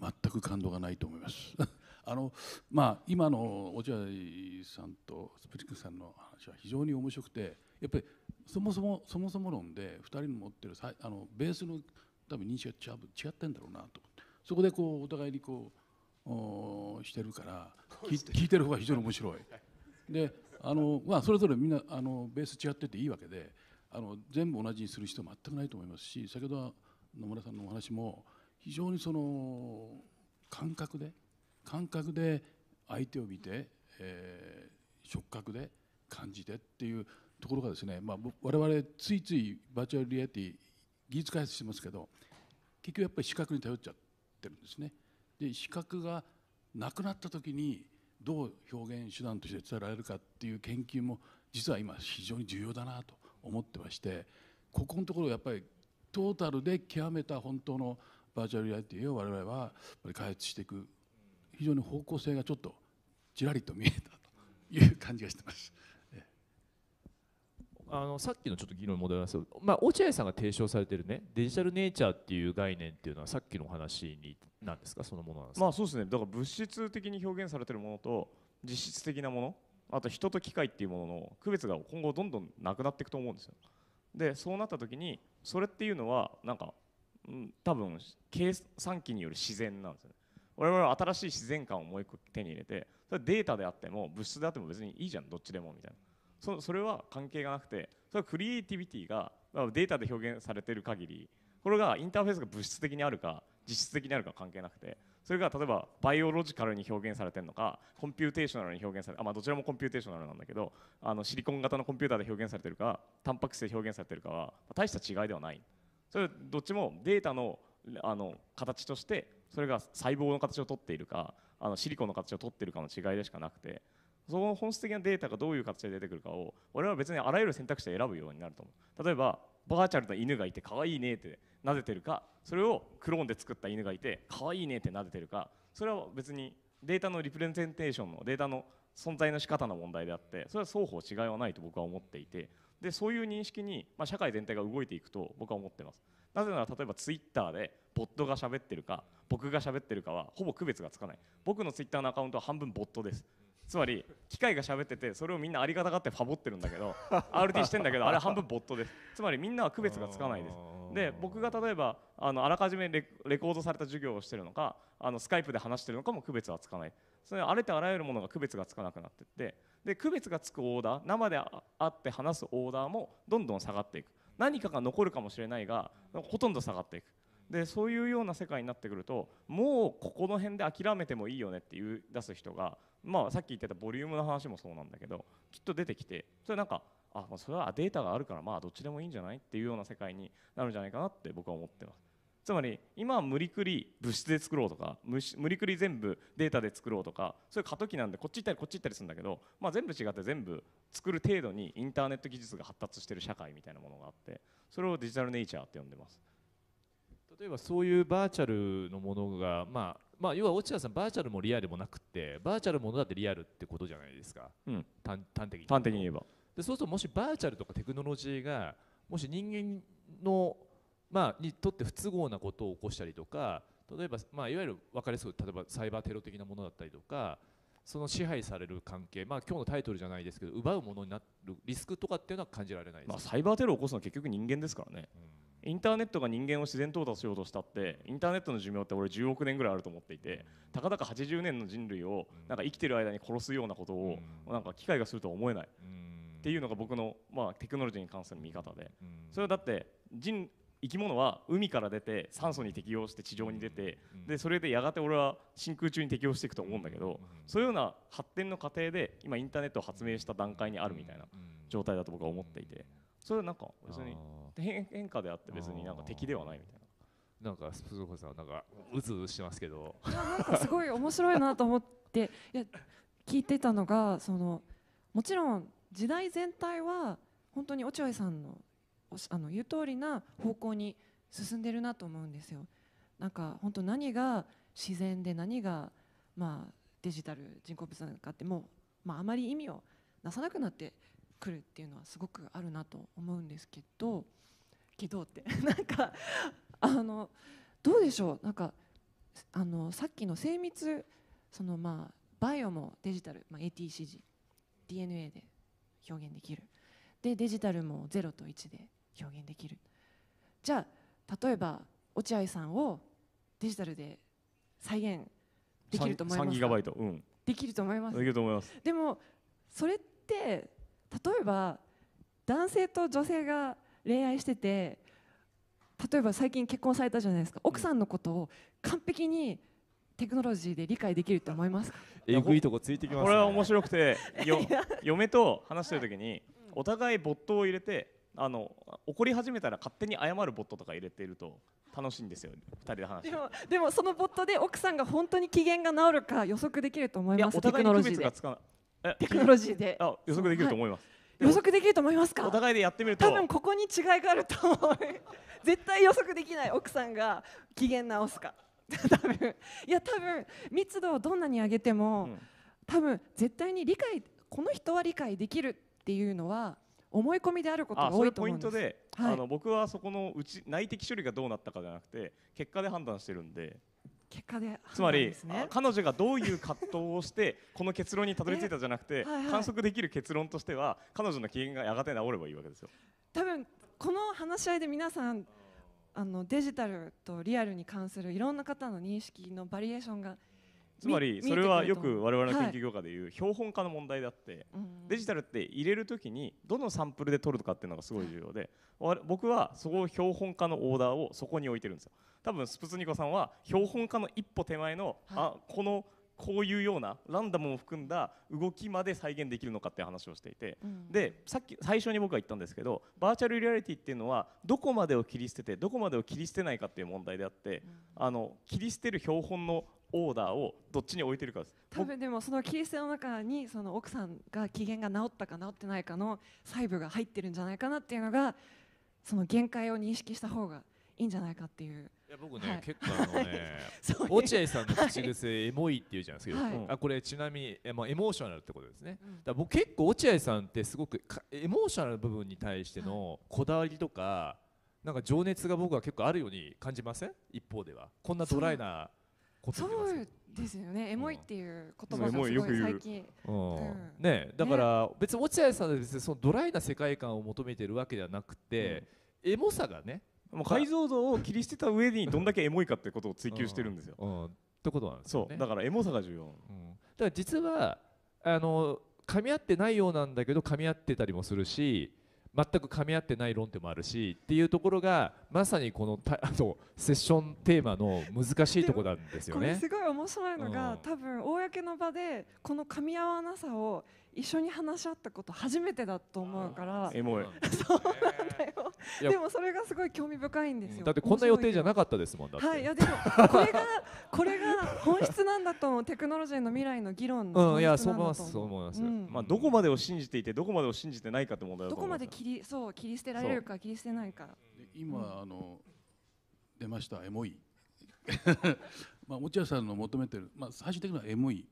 全く感動がないと思います。あのまあ、今の落合さんとスプリックさんの話は非常に面白くてやっぱりそもそもそもそも論で2人の持ってるあのベースの多分認識が違ってんだろうなとそこでこうお互いにこうおしてるから 聞いてる方が非常に面白い。であのまあ、それぞれみんなあのベース違ってていいわけであの全部同じにする必要は全くないと思いますし先ほど野村さんのお話も非常にその感覚で感覚で相手を見て、えー、触覚で感じてっていうところがですね、まあ、我々ついついバーチャルリアリティ技術開発してますけど結局やっぱり視覚に頼っちゃってるんですね。で視覚がなくなった時にどう表現手段として伝えられるかっていう研究も実は今非常に重要だなと思ってましてここのところやっぱりトータルで極めた本当のバーチャルリアリティを我々は開発していく非常に方向性がちょっとちらりと見えたという感じがしてます。あのさっきのちょっと議論に戻りますけど、まあ、落合さんが提唱されてるねデジタルネイチャーっていう概念っていうのはさっきの話になんですかそのものなんですか、まあ、そうですねだから物質的に表現されてるものと実質的なものあと人と機械っていうものの区別が今後どんどんなくなっていくと思うんですよ。でそうなった時にそれっていうのはなんか、うん、多分計算機による自然なんですよね。我々は新しい自然観をもう一個手に入れてそれデータであっても物質であっても別にいいじゃんどっちでもみたいなそそれは関係がなくてそれはクリエイティビティがデータで表現されてる限りこれがインターフェースが物質的にあるか実質的にあるか関係なくてそれが例えばバイオロジカルに表現されてるのかコンピューテーショナルに表現されてまあどちらもコンピューテーショナルなんだけどあのシリコン型のコンピューターで表現されてるかタンパク質で表現されてるかは大した違いではないそれどっちもデータのあの形としてそれが細胞の形をとっているかあのシリコンの形をとっているかの違いでしかなくてその本質的なデータがどういう形で出てくるかを俺は別にあらゆる選択肢で選ぶようになると思う例えばバーチャルの犬がいて可愛いねって撫でてるかそれをクローンで作った犬がいて可愛いねって撫でてるかそれは別にデータのリプレゼンテーションのデータの存在の仕方の問題であってそれは双方違いはないと僕は思っていてでそういう認識に、まあ、社会全体が動いていくと僕は思ってますなぜなら例えばツイッターでボットが喋ってるか僕が喋ってるかはほぼ区別がつかない僕のツイッターのアカウントは半分ボットですつまり機械が喋っててそれをみんなありがたがってファボってるんだけど RT してんだけどあれ半分ボットですつまりみんなは区別がつかないですで僕が例えばあのあらかじめレコードされた授業をしてるのかあのスカイプで話してるのかも区別はつかないそれあれてあらゆるものが区別がつかなくなってってで区別がつくオーダー生で会って話すオーダーもどんどん下がっていく何かが残るかもしれないがほとんど下がっていくでそういうような世界になってくるともうここの辺で諦めてもいいよねって言い出す人が、まあ、さっき言ってたボリュームの話もそうなんだけどきっと出てきてそれなんかあそれはデータがあるからまあどっちでもいいんじゃないっていうような世界になるんじゃないかなって僕は思ってます。つまり今は無理くり物質で作ろうとか無理くり全部データで作ろうとかそういう過渡期なんでこっち行ったりこっち行ったりするんだけど、まあ、全部違って全部作る程度にインターネット技術が発達してる社会みたいなものがあってそれをデジタルネイチャーって呼んでます。例えばそういうバーチャルのものが、まあ、まあ、要は落合さんバーチャルもリアルもなくてバーチャルものだってリアルってことじゃないですか、うん、端端的に端的に言えばでそうするともしバーチャルとかテクノロジーがもし人間の、まあ、にとって不都合なことを起こしたりとか例えば、まあ、いわゆる分かりやすく例えばサイバーテロ的なものだったりとかその支配される関係、まあ今日のタイトルじゃないですけど奪うものになるリスクとかっていうのは感じられないです、まあ、サイバーテロを起こすのは結局人間ですからね。うんインターネットが人間を自然淘汰しようとしたってインターネットの寿命って俺10億年ぐらいあると思っていてたかだか80年の人類をなんか生きてる間に殺すようなことをなんか機械がするとは思えないっていうのが僕のまあテクノロジーに関する見方でそれはだって人生き物は海から出て酸素に適応して地上に出てでそれでやがて俺は真空中に適応していくと思うんだけどそういうような発展の過程で今インターネットを発明した段階にあるみたいな状態だと僕は思っていて。それはなんか別に変化であって別になんか敵ではないみたいな。なんかスプさなんかうずうずしてますけど。なんかすごい面白いなと思って いや聞いてたのがそのもちろん時代全体は本当に落合さんのあの言う通りな方向に進んでるなと思うんですよ。なんか本当何が自然で何がまあデジタル人工物なのかってもうまああまり意味をなさなくなって来るっていうのはすごくあるなと思うんですけどけどって なんかあのどうでしょうなんかあのさっきの精密そのまあバイオもデジタル、まあ、ATCG DNA で表現できるでデジタルも0と1で表現できるじゃあ例えば落合さんをデジタルで再現できると思いますか3うん、できると思いますできると思いますでもそれって例えば男性と女性が恋愛してて例えば最近結婚されたじゃないですか奥さんのことを完璧にテクノロジーで理解できると思いますかえぐいとこついてきます、ね、これは面白くて よ嫁と話してる時にお互い没頭を入れてあの怒り始めたら勝手に謝るボットとか入れていると楽しいんですよ、2人で話でもでもそのボットで奥さんが本当に機嫌が治るか予測できると思いますお互いに区別がつかテクノロジーであ予測できると思います、はい、予測できると思いますかお互いでやってみると多分ここに違いがあると思う 絶対予測できない奥さんが機嫌直すか 多分いや多分密度をどんなに上げても、うん、多分絶対に理解この人は理解できるっていうのは思い込みであることが多いと思うんですポイントで、はい、あの僕はそこのうち内的処理がどうなったかじゃなくて結果で判断してるんで結果で、ね、つまり彼女がどういう葛藤をして この結論にたどり着いたじゃなくて、はいはい、観測できる結論としては彼女の機嫌がやがて治ればいいわけですよ多分この話し合いで皆さんあのデジタルとリアルに関するいろんな方の認識のバリエーションがつまりそれはよく我々の研究業界でいう標本化の問題であって、デジタルって入れる時にどのサンプルで取るとかっていうのがすごい重要で僕はそこを標本化のオーダーをそこに置いてるんですよ多分スプツニコさんは標本化の一歩手前の、あこのこういうようなランダムを含んだ動きまで再現できるのかっていう話をしていて、うん、でさっき最初に僕が言ったんですけどバーチャルリアリティっていうのはどこまでを切り捨ててどこまでを切り捨てないかっていう問題であって、うん、あの切り捨てる標本のオーダーをどっちに置いてるかです多分でもその切り捨ての中にその奥さんが機嫌が治ったか治ってないかの細部が入ってるんじゃないかなっていうのがその限界を認識した方が。いいんじゃないかっていう。いや僕ね、はい、結構あのね 落合さんの口癖、エモいっていうじゃないですか、はい、あこれちなみにえ、まあ、エモーショナルってことですね、うん、だ僕結構落合さんってすごくエモーショナル部分に対してのこだわりとか、はい、なんか情熱が僕は結構あるように感じません一方ではこんなドライなことそうですよね、エモいっていう言葉がすごい最近、うんうん、ねだから別に落合さんは別にそのドライな世界観を求めてるわけではなくて、エモさがねもう解像度を切り捨てた上にどんだけエモいかってことを追求してるんですよ。うん、ってことなんですよ、ね、そうだからエモさが重要、うん、だから実はあの噛み合ってないようなんだけど噛み合ってたりもするし全く噛み合ってない論点もあるしっていうところがまさにこのた あのセッションテーマの難しいとこなんですよね。これすごい面白いのが、うん、多分公の場でこの噛み合わなさを一緒に話し合ったこと初めてだと思うからエモいそうなんだよでもそれがすごい興味深いんですよ、だってこんな予定じゃなかったですもんだってはいいやでもこれがこれが本質なんだと思うテクノロジーの未来の議論のうんいやそう思いますそう思います、うん、まあどこまでを信じていてどこまでを信じてないかって問題だと思どこまで切りそう切り捨てられるか切り捨てないか今、あの出ましたエモい まあ落合さんの求めてるまあ最終的にはエモい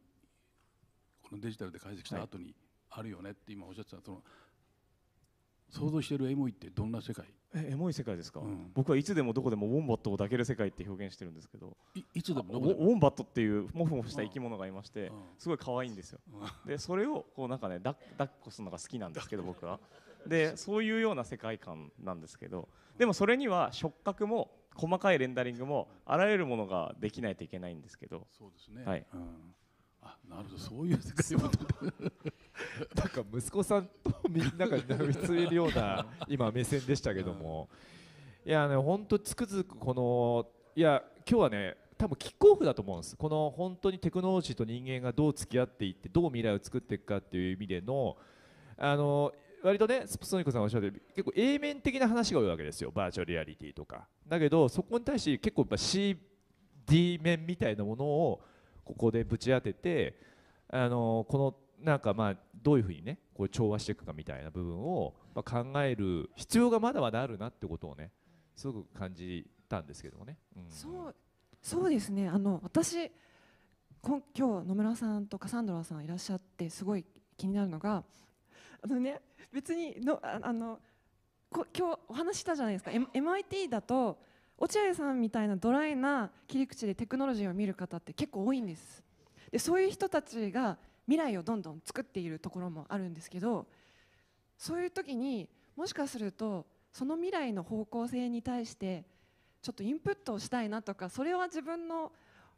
このデジタルで解析した後にあるよねって今おっしゃってたその想像してるエモいってどんな世界えエモい世界ですか、うん、僕はいつでもどこでもウォンバットを抱ける世界って表現してるんですけどいつでもウォンバットっていうもふもふした生き物がいましてすごい可愛いんですよでそれをこうなんかね抱っこするのが好きなんですけど僕はでそういうような世界観なんですけどでもそれには触覚も細かいレンダリングもあらゆるものができないといけないんですけどそうですね、はい、うんあなるほどそういう世界なんか息子さんとみんなが見つめるような 今目線でしたけども、いやね本当つくづくこのいや今日はね多分キックオフだと思うんですこの本当にテクノロジーと人間がどう付き合っていってどう未来を作っていくかっていう意味でのあの割とねスプソニックさんがおっしゃる結構 A 面的な話が多いわけですよバーチャルリアリティとかだけどそこに対して結構やっぱ CD 面みたいなものをここでぶち当ててあのこのなんかまあどういうふうにねこう調和していくかみたいな部分をま考える必要がまだまだあるなってことをねすごく感じたんですけどもね。うん、そうそうですねあの私今今日野村さんとカサンドラさんいらっしゃってすごい気になるのがあのね別にのあのこ今日お話したじゃないですか、M、MIT だと落合さんみたいなドライな切り口でテクノロジーを見る方って結構多いんですでそういう人たちが未来をどんどん作っているところもあるんですけどそういう時にもしかするとその未来の方向性に対してちょっとインプットをしたいなとかそれは自分の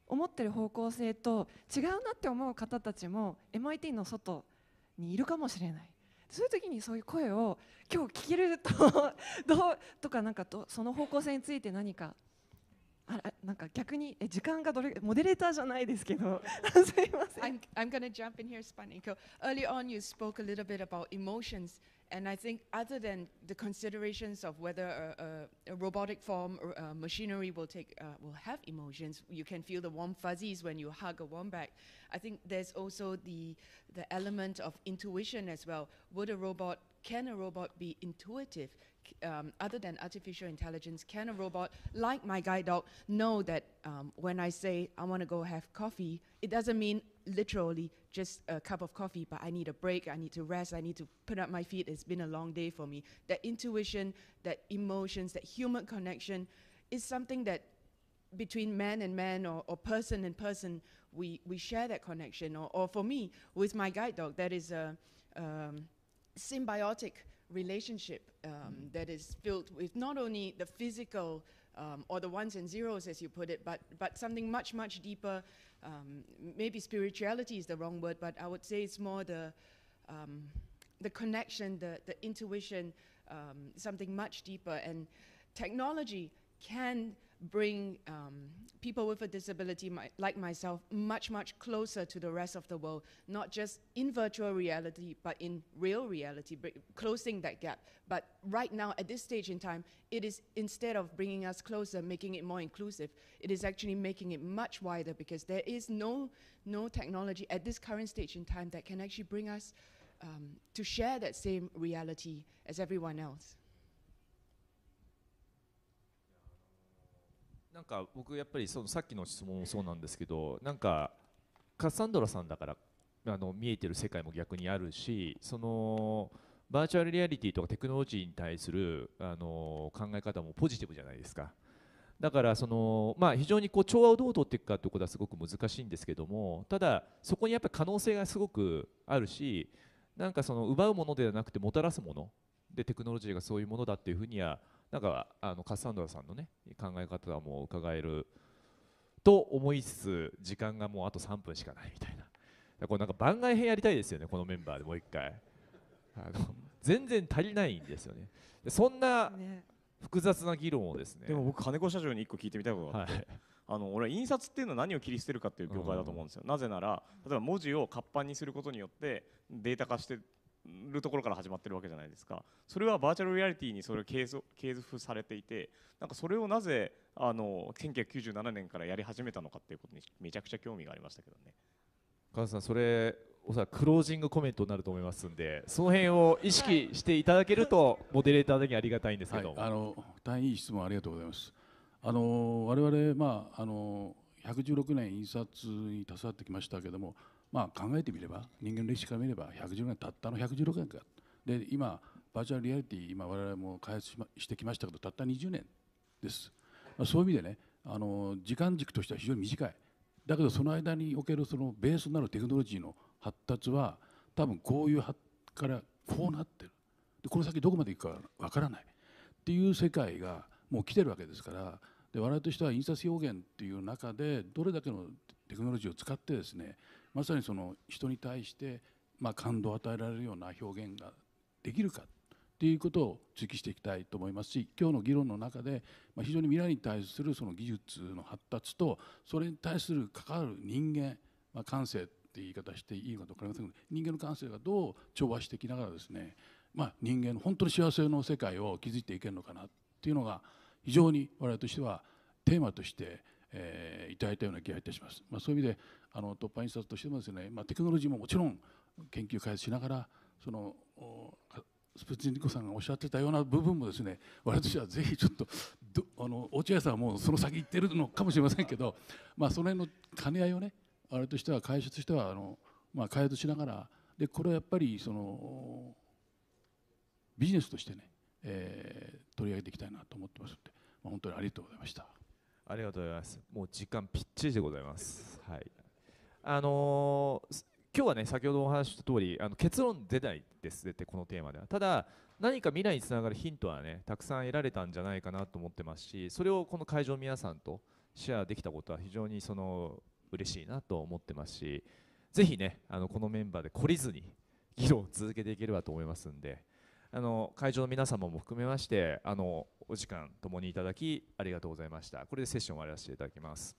思ってる方向性と違うなって思う方たちも MIT の外にいるかもしれないそういう時にそういう声を今日聞けると どうとかなんかとその方向性について何かあなんか逆にえ時間がどれモデレーターじゃないですけど すいません。I'm I'm gonna jump in here, Spanico. n Early on, you spoke a little bit about emotions. And I think other than the considerations of whether a, a, a robotic form or uh, machinery will take uh, will have emotions, you can feel the warm fuzzies when you hug a wombat. I think there's also the the element of intuition as well. Would a robot can a robot be intuitive? um, other than artificial intelligence, can a robot, like my guide dog, know that um, when I say I want to go have coffee, it doesn't mean literally just a cup of coffee, but I need a break, I need to rest, I need to put up my feet, it's been a long day for me. That intuition, that emotions, that human connection is something that between man and man or, or person and person, we, we share that connection. Or, or for me, with my guide dog, that is a um, symbiotic relationship um, mm. that is filled with not only the physical um, or the ones and zeros, as you put it, but, but something much, much deeper. Um, maybe spirituality is the wrong word, but I would say it's more the, um, the connection, the, the intuition, um, something much deeper. And technology can bring um, people with a disability my, like myself much, much closer to the rest of the world, not just in virtual reality, but in real reality, closing that gap. But right now, at this stage in time, it is instead of bringing us closer, making it more inclusive, it is actually making it much wider because there is no, no technology at this current stage in time that can actually bring us um, to share that same reality as everyone else. なんか僕やっぱりそのさっきの質問もそうなんですけどなんかカサンドラさんだからあの見えてる世界も逆にあるしそのバーチャルリアリティとかテクノロジーに対するあの考え方もポジティブじゃないですか。だからその、まあ、非常にこう調和をどう取っていくかということはすごく難しいんですけどもただそこにやっぱり可能性がすごくあるしなんかその奪うものではなくてもたらすものでテクノロジーがそういうものだっていうふうにはなんかあのカッサンドラさんのね考え方はもう伺えると思いつつ時間がもうあと3分しかないみたいなこれなんか番外編やりたいですよねこのメンバーでもう一回あの全然足りないんですよねそんな複雑な議論をですねでも僕金子社長に1個聞いてみたいことがあって、はい、あの俺印刷っていうのは何を切り捨てるかっていう業界だと思うんですよ、うん、なぜなら例えば文字を活版にすることによってデータ化してるところから始まってるわけじゃないですかそれはバーチャルリアリティにそれを継続されていてなんかそれをなぜあの1997年からやり始めたのかっていうことにめちゃくちゃ興味がありましたけどね。カズさんそれおそらくクロージングコメントになると思いますんでその辺を意識していただけるとモデレーター的にありがたいんですけど、はい、あの大変いい質問ありがとうございますあの我々まああの116年印刷に携わってきましたけどもまあ、考えてみれば人間の歴史から見れば110年たったの116年かで今バーチャルリアリティ今我々も開発し,、ま、してきましたけどたった20年です、まあ、そういう意味でねあの時間軸としては非常に短いだけどその間におけるそのベースになるテクノロジーの発達は多分こういうはからこうなってるでこの先どこまでいくかわからないっていう世界がもう来てるわけですからで我々としては印刷表現っていう中でどれだけのテクノロジーを使ってですねまさにその人に対してまあ感動を与えられるような表現ができるかということを追記していきたいと思いますし今日の議論の中で非常に未来に対するその技術の発達とそれに対する関わる人間、まあ、感性って言い方していいのかと分かりませんけど人間の感性がどう調和していきながらですね、まあ、人間の本当に幸せの世界を築いていけるのかなっていうのが非常に我々としてはテーマとして、えー、いただいたような気がいたします。まあ、そういう意味であの突破印刷としてもですね、まあ、テクノロジーももちろん研究開発しながらそのスプチニコさんがおっしゃってたような部分もですね私はぜひちょっとどあの落合さんはもうその先行ってるのかもしれませんけど、まあ、その辺の兼ね合いをねあれとしては会社としてはあの、まあ、開発しながらでこれはやっぱりそのビジネスとしてね、えー、取り上げていきたいなと思ってますので、まあ、本当にありがとうございました。ありがとうございます。もう時間ぴっちりでございます。はい。あのー、今日はね先ほどお話しした通りあり結論出ないです絶てこのテーマではただ何か未来につながるヒントはねたくさん得られたんじゃないかなと思ってますしそれをこの会場の皆さんとシェアできたことは非常にその嬉しいなと思ってますしぜひねあのこのメンバーで懲りずに議論を続けていければと思いますんであの会場の皆様も含めましてあのお時間ともにいただきありがとうございましたこれでセッション終わらせていただきます。